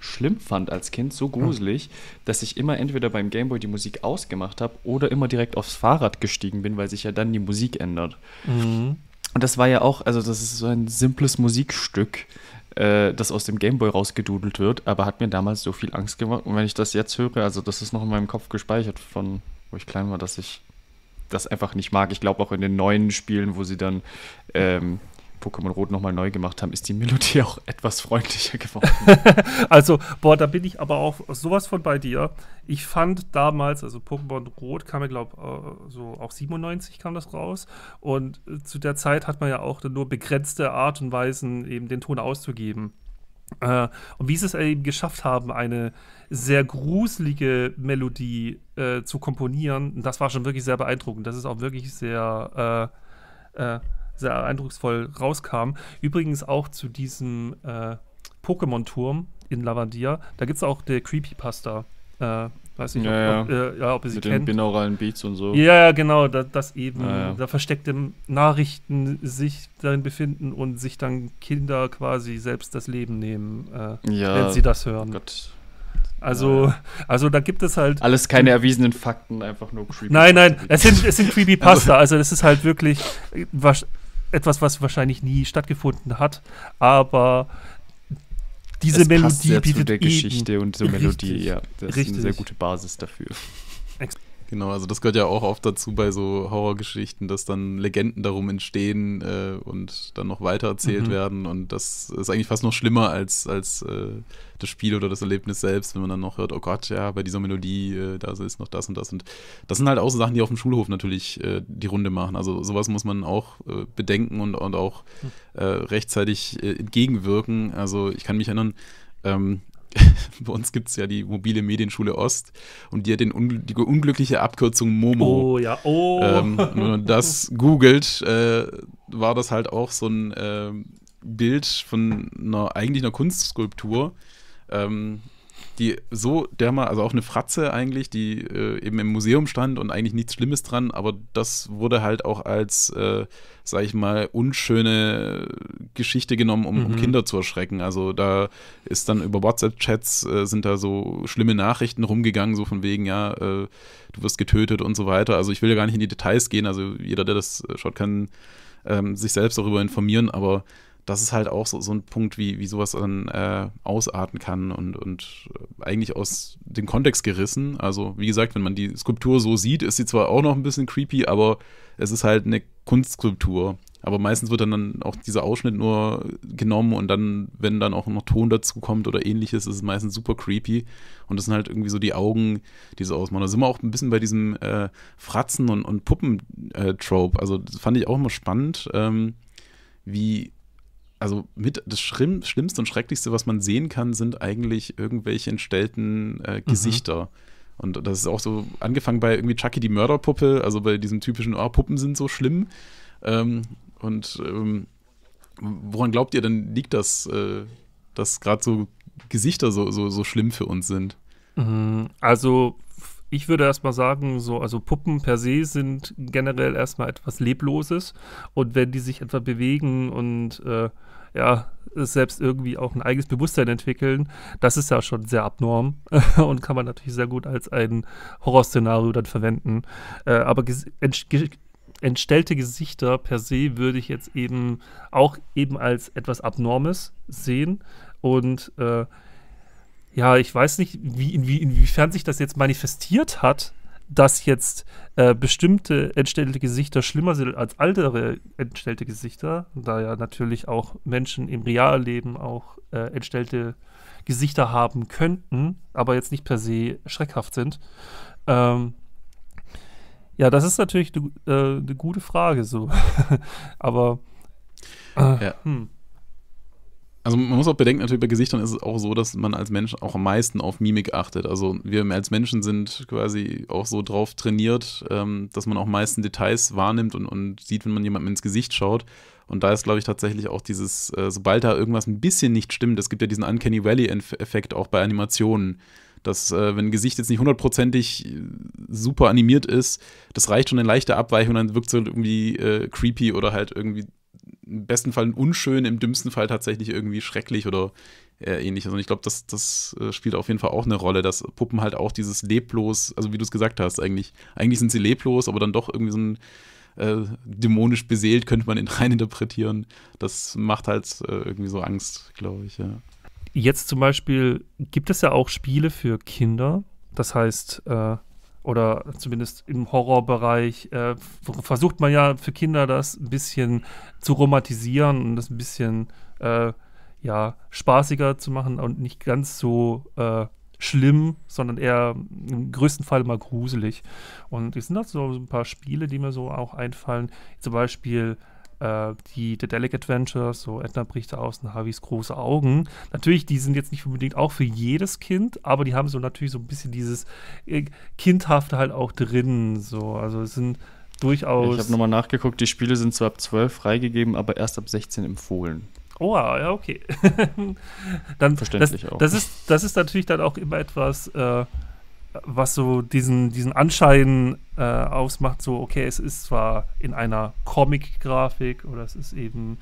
schlimm fand als Kind, so gruselig, dass ich immer entweder beim Gameboy die Musik ausgemacht habe oder immer direkt aufs Fahrrad gestiegen bin, weil sich ja dann die Musik ändert. Mhm. Und das war ja auch, also das ist so ein simples Musikstück, äh, das aus dem Gameboy rausgedudelt wird, aber hat mir damals so viel Angst gemacht. Und wenn ich das jetzt höre, also das ist noch in meinem Kopf gespeichert von, wo ich klein war, dass ich das einfach nicht mag. Ich glaube auch in den neuen Spielen, wo sie dann ähm, Pokémon Rot nochmal neu gemacht haben, ist die Melodie auch etwas freundlicher geworden. also, boah, da bin ich aber auch sowas von bei dir. Ich fand damals, also Pokémon Rot kam ja, glaube ich, äh, so auch 97 kam das raus. Und äh, zu der Zeit hat man ja auch nur begrenzte Art und Weisen, eben den Ton auszugeben. Äh, und wie sie es eben geschafft haben, eine sehr gruselige Melodie äh, zu komponieren, das war schon wirklich sehr beeindruckend. Das ist auch wirklich sehr äh, äh sehr eindrucksvoll rauskam. Übrigens auch zu diesem äh, Pokémon-Turm in Lavandia. Da gibt es auch der Creepypasta. Äh, weiß nicht, ja, ob, ja. Ob, äh, ja, ob ihr sie Mit kennt. den binauralen Beats und so. Ja, genau, da, das eben. Ja, da versteckte Nachrichten sich darin befinden und sich dann Kinder quasi selbst das Leben nehmen, äh, wenn sie das hören. Gott. Also, also da gibt es halt. Alles keine erwiesenen Fakten, einfach nur Creepypasta. Nein, nein, es sind, es sind Creepypasta. also, das ist halt wirklich. Äh, etwas, was wahrscheinlich nie stattgefunden hat, aber diese es Melodie sehr bietet zu der Geschichte und zur Melodie, ja. Das richtig. ist eine sehr gute Basis dafür. Genau, also das gehört ja auch oft dazu bei so Horrorgeschichten, dass dann Legenden darum entstehen äh, und dann noch weiter erzählt mhm. werden. Und das ist eigentlich fast noch schlimmer als, als äh, das Spiel oder das Erlebnis selbst, wenn man dann noch hört, oh Gott, ja, bei dieser Melodie, äh, da ist noch das und das. Und das sind halt auch so Sachen, die auf dem Schulhof natürlich äh, die Runde machen. Also sowas muss man auch äh, bedenken und, und auch hm. äh, rechtzeitig entgegenwirken. Also ich kann mich erinnern, ähm, bei uns gibt es ja die mobile Medienschule Ost und die hat den ungl die unglückliche Abkürzung Momo. Oh ja, oh. Ähm, wenn man das googelt, äh, war das halt auch so ein äh, Bild von einer, eigentlich einer Kunstskulptur. Ähm, die so dermal, also auch eine Fratze eigentlich, die äh, eben im Museum stand und eigentlich nichts Schlimmes dran, aber das wurde halt auch als, äh, sag ich mal, unschöne Geschichte genommen, um, mhm. um Kinder zu erschrecken. Also da ist dann über WhatsApp-Chats äh, sind da so schlimme Nachrichten rumgegangen, so von wegen, ja, äh, du wirst getötet und so weiter. Also ich will ja gar nicht in die Details gehen, also jeder, der das schaut, kann ähm, sich selbst darüber informieren, aber das ist halt auch so, so ein Punkt, wie, wie sowas dann äh, ausarten kann und, und äh, eigentlich aus dem Kontext gerissen. Also, wie gesagt, wenn man die Skulptur so sieht, ist sie zwar auch noch ein bisschen creepy, aber es ist halt eine Kunstskulptur. Aber meistens wird dann, auch dieser Ausschnitt nur genommen und dann, wenn dann auch noch Ton dazu kommt oder ähnliches, ist es meistens super creepy. Und das sind halt irgendwie so die Augen, die so ausmachen. Da sind wir auch ein bisschen bei diesem äh, Fratzen- und, und puppen äh, also, das fand ich auch immer spannend, ähm, wie also mit das Schrim Schlimmste und Schrecklichste, was man sehen kann, sind eigentlich irgendwelche entstellten äh, mhm. Gesichter. Mhm. Und das ist auch so angefangen bei irgendwie Chucky die Mörderpuppe, also bei diesem typischen, oh, Puppen sind so schlimm. Ähm, und ähm, woran glaubt ihr denn liegt das, äh, dass gerade so Gesichter so, so, so schlimm für uns sind? Mhm. Also ich würde erstmal sagen, so, also Puppen per se sind generell erstmal etwas Lebloses und wenn die sich etwa bewegen und äh, ja, selbst irgendwie auch ein eigenes Bewusstsein entwickeln, das ist ja schon sehr abnorm und kann man natürlich sehr gut als ein Horrorszenario dann verwenden. Äh, aber ges ent ge entstellte Gesichter per se würde ich jetzt eben auch eben als etwas Abnormes sehen und äh, ja, ich weiß nicht, wie, inwie, inwiefern sich das jetzt manifestiert hat dass jetzt äh, bestimmte entstellte Gesichter schlimmer sind als andere entstellte Gesichter, da ja natürlich auch Menschen im Realleben auch äh, entstellte Gesichter haben könnten, aber jetzt nicht per se schreckhaft sind. Ähm, ja, das ist natürlich äh, eine äh, ne gute Frage so. aber äh, ja. hm. Also man muss auch bedenken, natürlich bei Gesichtern ist es auch so, dass man als Mensch auch am meisten auf Mimik achtet. Also wir als Menschen sind quasi auch so drauf trainiert, ähm, dass man auch meisten Details wahrnimmt und, und sieht, wenn man jemandem ins Gesicht schaut. Und da ist, glaube ich, tatsächlich auch dieses, äh, sobald da irgendwas ein bisschen nicht stimmt, es gibt ja diesen Uncanny Valley-Effekt auch bei Animationen, dass äh, wenn ein Gesicht jetzt nicht hundertprozentig super animiert ist, das reicht schon eine leichte Abweichung, dann wirkt es halt irgendwie äh, creepy oder halt irgendwie im besten Fall unschön, im dümmsten Fall tatsächlich irgendwie schrecklich oder äh, ähnliches. Und ich glaube, das, das äh, spielt auf jeden Fall auch eine Rolle, dass Puppen halt auch dieses leblos, also wie du es gesagt hast, eigentlich, eigentlich sind sie leblos, aber dann doch irgendwie so ein äh, dämonisch beseelt, könnte man ihn rein interpretieren. Das macht halt äh, irgendwie so Angst, glaube ich, ja. Jetzt zum Beispiel gibt es ja auch Spiele für Kinder. Das heißt, äh, oder zumindest im Horrorbereich äh, versucht man ja für Kinder das ein bisschen zu romantisieren und das ein bisschen äh, ja, spaßiger zu machen und nicht ganz so äh, schlimm, sondern eher im größten Fall mal gruselig. Und es sind auch halt so ein paar Spiele, die mir so auch einfallen. Zum Beispiel äh, die Dedelic Adventures, so Edna bricht aus und Harveys große Augen. Natürlich, die sind jetzt nicht unbedingt auch für jedes Kind, aber die haben so natürlich so ein bisschen dieses äh, Kindhafte halt auch drin. So, also es sind durchaus. Ich habe nochmal nachgeguckt, die Spiele sind zwar ab 12 freigegeben, aber erst ab 16 empfohlen. Oh, ah, ja, okay. dann, Verständlich das, auch. Das ist, das ist natürlich dann auch immer etwas, äh, was so diesen, diesen Anschein äh, ausmacht, so, okay, es ist zwar in einer Comic-Grafik oder es ist eben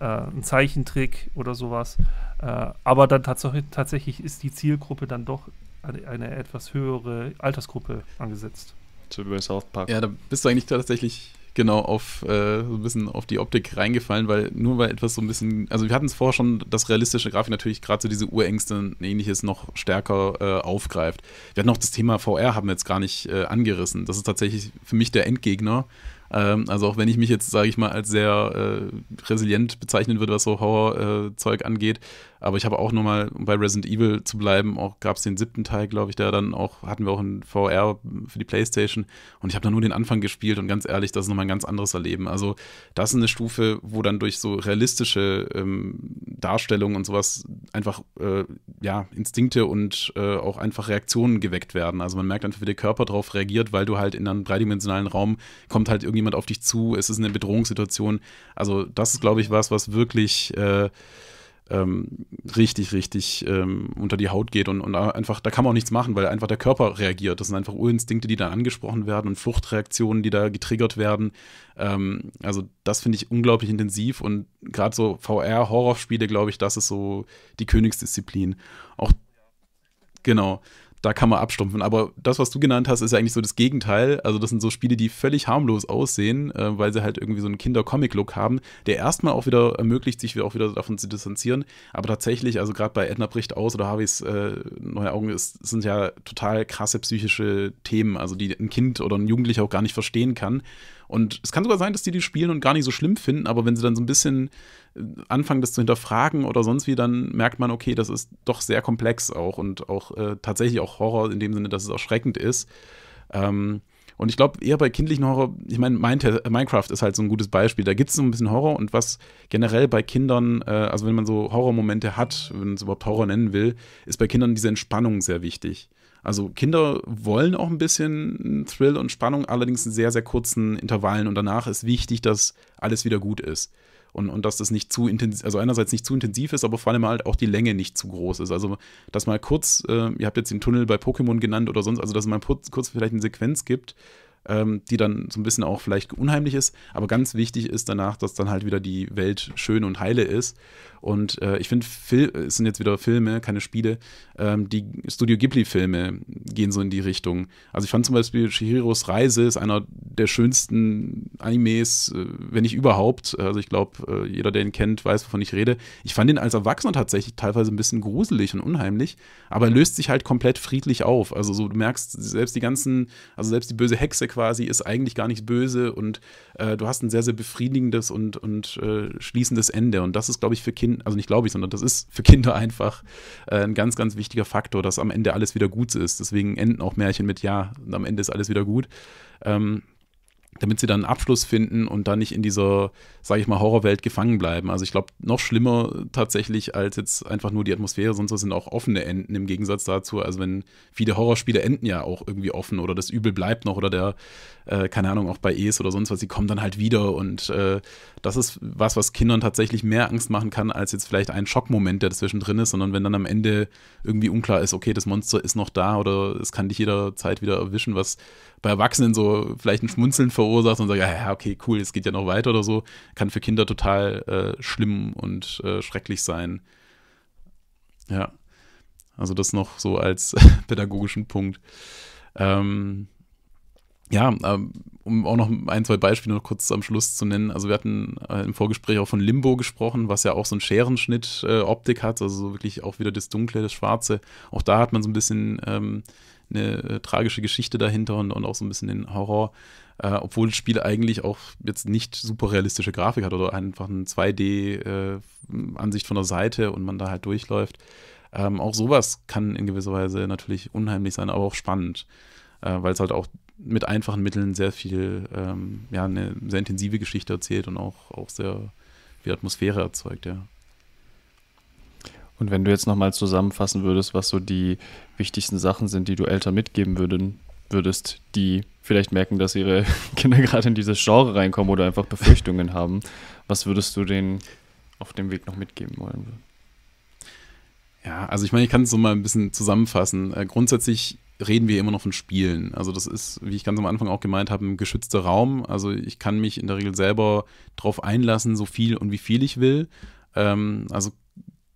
äh, ein Zeichentrick oder sowas, äh, aber dann tats tatsächlich ist die Zielgruppe dann doch eine, eine etwas höhere Altersgruppe angesetzt. So South Park. Ja, da bist du eigentlich tatsächlich genau auf äh, ein bisschen auf die Optik reingefallen, weil nur weil etwas so ein bisschen, also wir hatten es vorher schon, dass realistische Grafik natürlich gerade so diese Urängste und ähnliches noch stärker äh, aufgreift. Wir hatten auch das Thema VR, haben wir jetzt gar nicht äh, angerissen. Das ist tatsächlich für mich der Endgegner. Ähm, also auch wenn ich mich jetzt, sage ich mal, als sehr äh, resilient bezeichnen würde, was so Horrorzeug äh, angeht, aber ich habe auch nur mal, um bei Resident Evil zu bleiben, auch gab es den siebten Teil, glaube ich, der dann auch, hatten wir auch ein VR für die Playstation. Und ich habe da nur den Anfang gespielt und ganz ehrlich, das ist nochmal ein ganz anderes Erleben. Also das ist eine Stufe, wo dann durch so realistische ähm, Darstellungen und sowas einfach, äh, ja, Instinkte und äh, auch einfach Reaktionen geweckt werden. Also man merkt einfach, wie der Körper darauf reagiert, weil du halt in einem dreidimensionalen Raum kommt halt irgendjemand auf dich zu, es ist eine Bedrohungssituation. Also das ist, glaube ich, was, was wirklich... Äh, ähm, richtig, richtig ähm, unter die Haut geht und, und einfach, da kann man auch nichts machen, weil einfach der Körper reagiert. Das sind einfach Urinstinkte, die dann angesprochen werden und Fluchtreaktionen, die da getriggert werden. Ähm, also das finde ich unglaublich intensiv und gerade so VR-Horrorspiele, glaube ich, das ist so die Königsdisziplin. Auch genau da kann man abstumpfen. Aber das, was du genannt hast, ist ja eigentlich so das Gegenteil. Also das sind so Spiele, die völlig harmlos aussehen, äh, weil sie halt irgendwie so einen Kinder-Comic-Look haben, der erstmal auch wieder ermöglicht, sich auch wieder davon zu distanzieren. Aber tatsächlich, also gerade bei Edna bricht aus oder Harveys äh, Neue Augen, ist, sind ja total krasse psychische Themen, also die ein Kind oder ein Jugendlicher auch gar nicht verstehen kann. Und es kann sogar sein, dass die die spielen und gar nicht so schlimm finden, aber wenn sie dann so ein bisschen äh, anfangen, das zu hinterfragen oder sonst wie, dann merkt man, okay, das ist doch sehr komplex auch und auch äh, tatsächlich auch Horror in dem Sinne, dass es erschreckend ist. Ähm, und ich glaube, eher bei kindlichen Horror, ich meine, Minecraft ist halt so ein gutes Beispiel. Da gibt es so ein bisschen Horror und was generell bei Kindern, äh, also wenn man so Horrormomente hat, wenn man es überhaupt Horror nennen will, ist bei Kindern diese Entspannung sehr wichtig. Also Kinder wollen auch ein bisschen Thrill und Spannung, allerdings in sehr, sehr kurzen Intervallen. Und danach ist wichtig, dass alles wieder gut ist. Und, und dass das nicht zu intensiv, also einerseits nicht zu intensiv ist, aber vor allem halt auch die Länge nicht zu groß ist. Also, dass mal kurz, äh, ihr habt jetzt den Tunnel bei Pokémon genannt oder sonst, also dass man kurz, kurz vielleicht eine Sequenz gibt, ähm, die dann so ein bisschen auch vielleicht unheimlich ist. Aber ganz wichtig ist danach, dass dann halt wieder die Welt schön und heile ist. Und äh, ich finde, es sind jetzt wieder Filme, keine Spiele. Ähm, die Studio Ghibli-Filme gehen so in die Richtung. Also ich fand zum Beispiel Shihiros Reise ist einer der schönsten Animes, äh, wenn nicht überhaupt. Also ich glaube, äh, jeder, der ihn kennt, weiß, wovon ich rede. Ich fand ihn als Erwachsener tatsächlich teilweise ein bisschen gruselig und unheimlich, aber er löst sich halt komplett friedlich auf. Also so, du merkst, selbst die ganzen, also selbst die böse Hexe quasi ist eigentlich gar nicht böse und äh, du hast ein sehr, sehr befriedigendes und, und schließendes Ende. Und das ist, glaube ich, für Kinder Kind, also nicht glaube ich, sondern das ist für Kinder einfach äh, ein ganz, ganz wichtiger Faktor, dass am Ende alles wieder gut ist. Deswegen enden auch Märchen mit Ja, am Ende ist alles wieder gut. Ähm, damit sie dann einen Abschluss finden und dann nicht in dieser, sage ich mal, Horrorwelt gefangen bleiben. Also ich glaube, noch schlimmer tatsächlich als jetzt einfach nur die Atmosphäre, sonst sind auch offene Enden im Gegensatz dazu. Also wenn viele Horrorspiele enden ja auch irgendwie offen oder das Übel bleibt noch oder der äh, keine Ahnung, auch bei Es oder sonst was, die kommen dann halt wieder und äh, das ist was, was Kindern tatsächlich mehr Angst machen kann, als jetzt vielleicht ein Schockmoment, der dazwischen drin ist, sondern wenn dann am Ende irgendwie unklar ist, okay, das Monster ist noch da oder es kann dich jederzeit wieder erwischen, was bei Erwachsenen so vielleicht ein Schmunzeln verursacht und sagt, ja, okay, cool, es geht ja noch weiter oder so, kann für Kinder total äh, schlimm und äh, schrecklich sein. Ja. Also das noch so als pädagogischen Punkt. Ähm, ja, ähm, um auch noch ein, zwei Beispiele noch kurz am Schluss zu nennen. Also wir hatten äh, im Vorgespräch auch von Limbo gesprochen, was ja auch so einen Scherenschnitt äh, Optik hat, also wirklich auch wieder das Dunkle, das Schwarze. Auch da hat man so ein bisschen ähm, eine äh, tragische Geschichte dahinter und, und, auch so ein bisschen den Horror, obwohl das Spiel eigentlich auch jetzt nicht super realistische Grafik hat oder einfach eine 2D-Ansicht von der Seite und man da halt durchläuft. Ähm, auch sowas kann in gewisser Weise natürlich unheimlich sein, aber auch spannend weil es halt auch mit einfachen Mitteln sehr viel, ähm, ja, eine sehr intensive Geschichte erzählt und auch, auch sehr viel Atmosphäre erzeugt, ja. Und wenn du jetzt nochmal zusammenfassen würdest, was so die wichtigsten Sachen sind, die du Eltern mitgeben würden, würdest, die vielleicht merken, dass ihre Kinder gerade in dieses Genre reinkommen oder einfach Befürchtungen haben, was würdest du denen auf dem Weg noch mitgeben wollen? Ja, also ich meine, ich kann es so mal ein bisschen zusammenfassen. Äh, grundsätzlich reden wir immer noch von Spielen. Also das ist, wie ich ganz am Anfang auch gemeint habe, ein geschützter Raum. Also ich kann mich in der Regel selber drauf einlassen, so viel und wie viel ich will. Ähm, also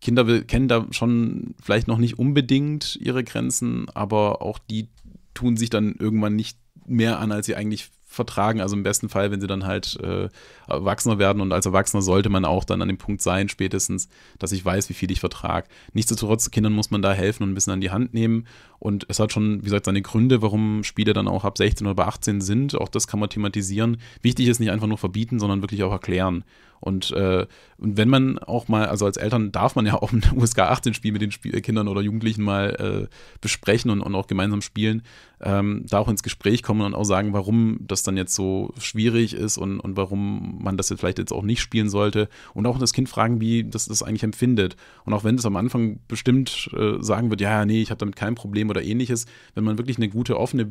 Kinder will, kennen da schon vielleicht noch nicht unbedingt ihre Grenzen, aber auch die tun sich dann irgendwann nicht mehr an, als sie eigentlich vertragen. Also im besten Fall, wenn sie dann halt äh, Erwachsener werden und als Erwachsener sollte man auch dann an dem Punkt sein, spätestens, dass ich weiß, wie viel ich vertrage. Nichtsdestotrotz, Kindern muss man da helfen und ein bisschen an die Hand nehmen. Und es hat schon, wie gesagt, seine Gründe, warum Spiele dann auch ab 16 oder ab 18 sind. Auch das kann man thematisieren. Wichtig ist nicht einfach nur verbieten, sondern wirklich auch erklären. Und, äh, und wenn man auch mal, also als Eltern darf man ja auch ein USK 18-Spiel mit den Spiel Kindern oder Jugendlichen mal äh, besprechen und, und auch gemeinsam spielen, ähm, da auch ins Gespräch kommen und auch sagen, warum das dann jetzt so schwierig ist und, und warum man das jetzt vielleicht jetzt auch nicht spielen sollte. Und auch das Kind fragen, wie das das eigentlich empfindet. Und auch wenn es am Anfang bestimmt äh, sagen wird, ja, nee, ich habe damit kein Problem oder ähnliches, wenn man wirklich eine gute, offene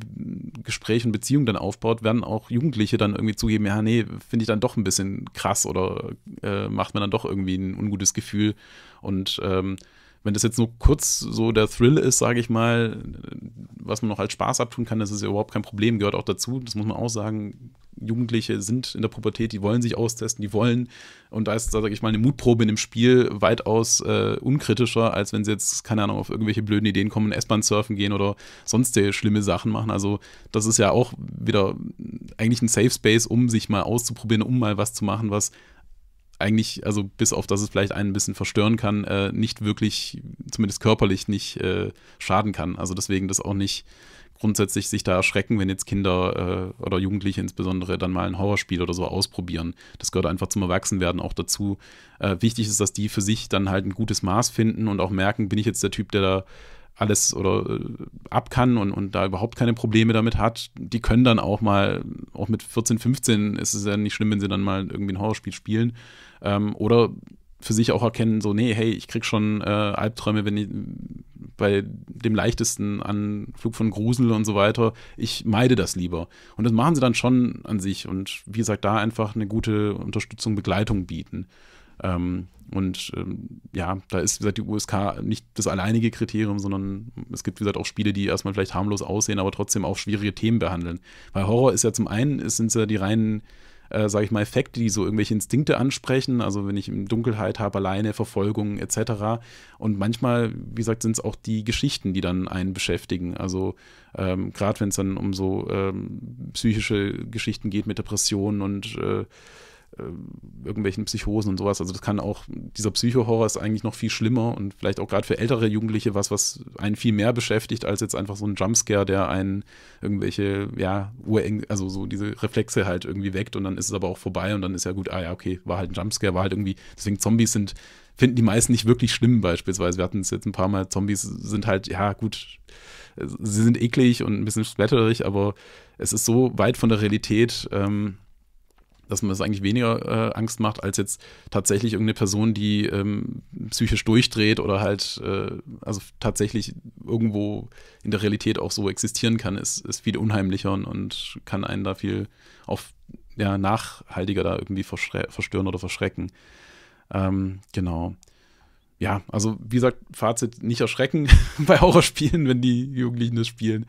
Gespräch und Beziehung dann aufbaut, werden auch Jugendliche dann irgendwie zugeben, ja, nee, finde ich dann doch ein bisschen krass oder äh, macht man dann doch irgendwie ein ungutes Gefühl. Und ähm, wenn das jetzt nur kurz so der Thrill ist, sage ich mal, was man noch als Spaß abtun kann, das ist ja überhaupt kein Problem, gehört auch dazu. Das muss man auch sagen. Jugendliche sind in der Pubertät, die wollen sich austesten, die wollen. Und da ist, sage ich mal, eine Mutprobe in dem Spiel weitaus äh, unkritischer, als wenn sie jetzt, keine Ahnung, auf irgendwelche blöden Ideen kommen, S-Bahn surfen gehen oder sonstige schlimme Sachen machen. Also, das ist ja auch wieder eigentlich ein Safe Space, um sich mal auszuprobieren, um mal was zu machen, was eigentlich, also bis auf, dass es vielleicht einen ein bisschen verstören kann, äh, nicht wirklich, zumindest körperlich, nicht äh, schaden kann. Also deswegen das auch nicht grundsätzlich sich da erschrecken, wenn jetzt Kinder äh, oder Jugendliche insbesondere dann mal ein Horrorspiel oder so ausprobieren. Das gehört einfach zum Erwachsenwerden auch dazu. Äh, wichtig ist, dass die für sich dann halt ein gutes Maß finden und auch merken, bin ich jetzt der Typ, der da alles oder äh, ab kann und, und da überhaupt keine Probleme damit hat, die können dann auch mal, auch mit 14, 15 ist es ja nicht schlimm, wenn sie dann mal irgendwie ein Horrorspiel spielen. Ähm, oder für sich auch erkennen, so, nee, hey, ich krieg schon äh, Albträume, wenn ich bei dem leichtesten Anflug von Grusel und so weiter, ich meide das lieber. Und das machen sie dann schon an sich und wie gesagt, da einfach eine gute Unterstützung, Begleitung bieten. Ähm, und ähm, ja, da ist, wie gesagt, die USK nicht das alleinige Kriterium, sondern es gibt, wie gesagt, auch Spiele, die erstmal vielleicht harmlos aussehen, aber trotzdem auch schwierige Themen behandeln. Weil Horror ist ja zum einen, es sind ja die reinen äh, sage ich mal, Effekte, die so irgendwelche Instinkte ansprechen. Also wenn ich in Dunkelheit habe, alleine, Verfolgung etc. Und manchmal, wie gesagt, sind es auch die Geschichten, die dann einen beschäftigen. Also ähm, gerade wenn es dann um so ähm, psychische Geschichten geht mit Depressionen und äh, äh, irgendwelchen Psychosen und sowas. Also das kann auch, dieser Psychohorror ist eigentlich noch viel schlimmer und vielleicht auch gerade für ältere Jugendliche was, was einen viel mehr beschäftigt, als jetzt einfach so ein Jumpscare, der einen irgendwelche, ja, Ureng also so diese Reflexe halt irgendwie weckt und dann ist es aber auch vorbei und dann ist ja gut, ah ja, okay, war halt ein Jumpscare, war halt irgendwie, deswegen Zombies sind, finden die meisten nicht wirklich schlimm beispielsweise. Wir hatten es jetzt ein paar Mal, Zombies sind halt, ja gut, äh, sie sind eklig und ein bisschen splatterig, aber es ist so weit von der Realität, ähm, dass man es das eigentlich weniger äh, Angst macht, als jetzt tatsächlich irgendeine Person, die ähm, psychisch durchdreht oder halt äh, also tatsächlich irgendwo in der Realität auch so existieren kann, ist, ist viel unheimlicher und, und kann einen da viel auf ja, nachhaltiger da irgendwie verstören oder verschrecken. Ähm, genau ja, also wie gesagt, Fazit, nicht erschrecken bei Horrorspielen, wenn die Jugendlichen das spielen,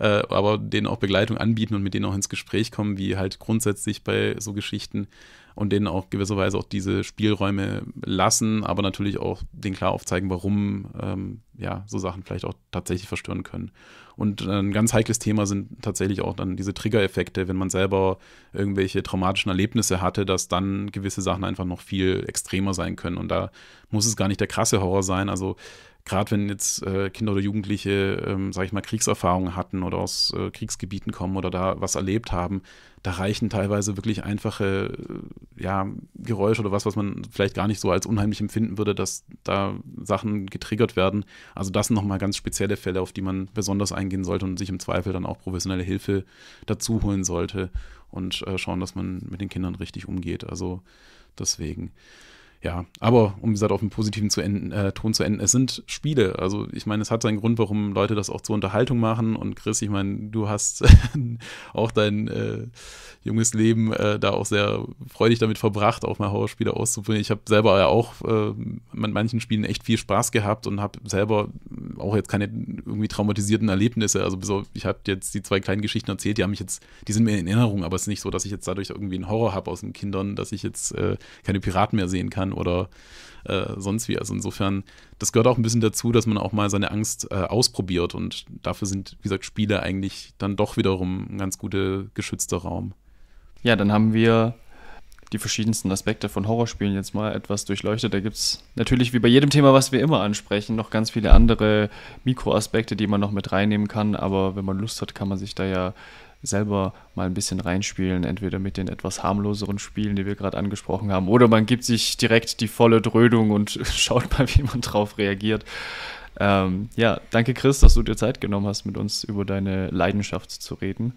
äh, aber denen auch Begleitung anbieten und mit denen auch ins Gespräch kommen, wie halt grundsätzlich bei so Geschichten und denen auch gewisserweise auch diese Spielräume lassen, aber natürlich auch denen klar aufzeigen, warum ähm, ja, so Sachen vielleicht auch tatsächlich verstören können. Und ein ganz heikles Thema sind tatsächlich auch dann diese Triggereffekte, wenn man selber irgendwelche traumatischen Erlebnisse hatte, dass dann gewisse Sachen einfach noch viel extremer sein können. Und da muss es gar nicht der krasse Horror sein. Also gerade wenn jetzt äh, Kinder oder Jugendliche, ähm, sage ich mal, Kriegserfahrungen hatten oder aus äh, Kriegsgebieten kommen oder da was erlebt haben, da reichen teilweise wirklich einfache äh, ja, Geräusche oder was, was man vielleicht gar nicht so als unheimlich empfinden würde, dass da Sachen getriggert werden. Also das sind nochmal ganz spezielle Fälle, auf die man besonders eingehen sollte und sich im Zweifel dann auch professionelle Hilfe dazu holen sollte und äh, schauen, dass man mit den Kindern richtig umgeht. Also deswegen ja, aber um gesagt halt auf einen positiven zu enden, äh, Ton zu enden, es sind Spiele. Also ich meine, es hat seinen Grund, warum Leute das auch zur Unterhaltung machen. Und Chris, ich meine, du hast auch dein äh, junges Leben äh, da auch sehr freudig damit verbracht, auch mal Horrorspiele auszuprobieren. Ich habe selber ja auch äh, mit manchen Spielen echt viel Spaß gehabt und habe selber auch jetzt keine irgendwie traumatisierten Erlebnisse. Also ich habe jetzt die zwei kleinen Geschichten erzählt, die haben mich jetzt, die sind mir in Erinnerung, aber es ist nicht so, dass ich jetzt dadurch irgendwie einen Horror habe aus den Kindern, dass ich jetzt äh, keine Piraten mehr sehen kann oder äh, sonst wie. Also insofern, das gehört auch ein bisschen dazu, dass man auch mal seine Angst äh, ausprobiert und dafür sind, wie gesagt, Spiele eigentlich dann doch wiederum ein ganz guter geschützter Raum. Ja, dann haben wir die verschiedensten Aspekte von Horrorspielen jetzt mal etwas durchleuchtet. Da gibt es natürlich wie bei jedem Thema, was wir immer ansprechen, noch ganz viele andere Mikroaspekte, die man noch mit reinnehmen kann. Aber wenn man Lust hat, kann man sich da ja selber mal ein bisschen reinspielen, entweder mit den etwas harmloseren Spielen, die wir gerade angesprochen haben, oder man gibt sich direkt die volle Drödung und schaut mal, wie man drauf reagiert. Ähm, ja, danke Chris, dass du dir Zeit genommen hast, mit uns über deine Leidenschaft zu reden.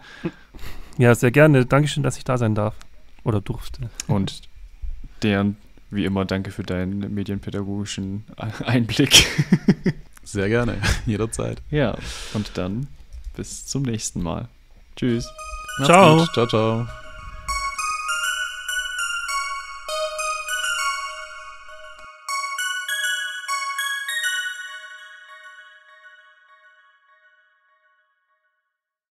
Ja, sehr gerne. Dankeschön, dass ich da sein darf oder durfte. Und deren, wie immer, danke für deinen medienpädagogischen Einblick. Sehr gerne, jederzeit. Ja, und dann bis zum nächsten Mal. Tschüss. ciao. Gut. Ciao, ciao.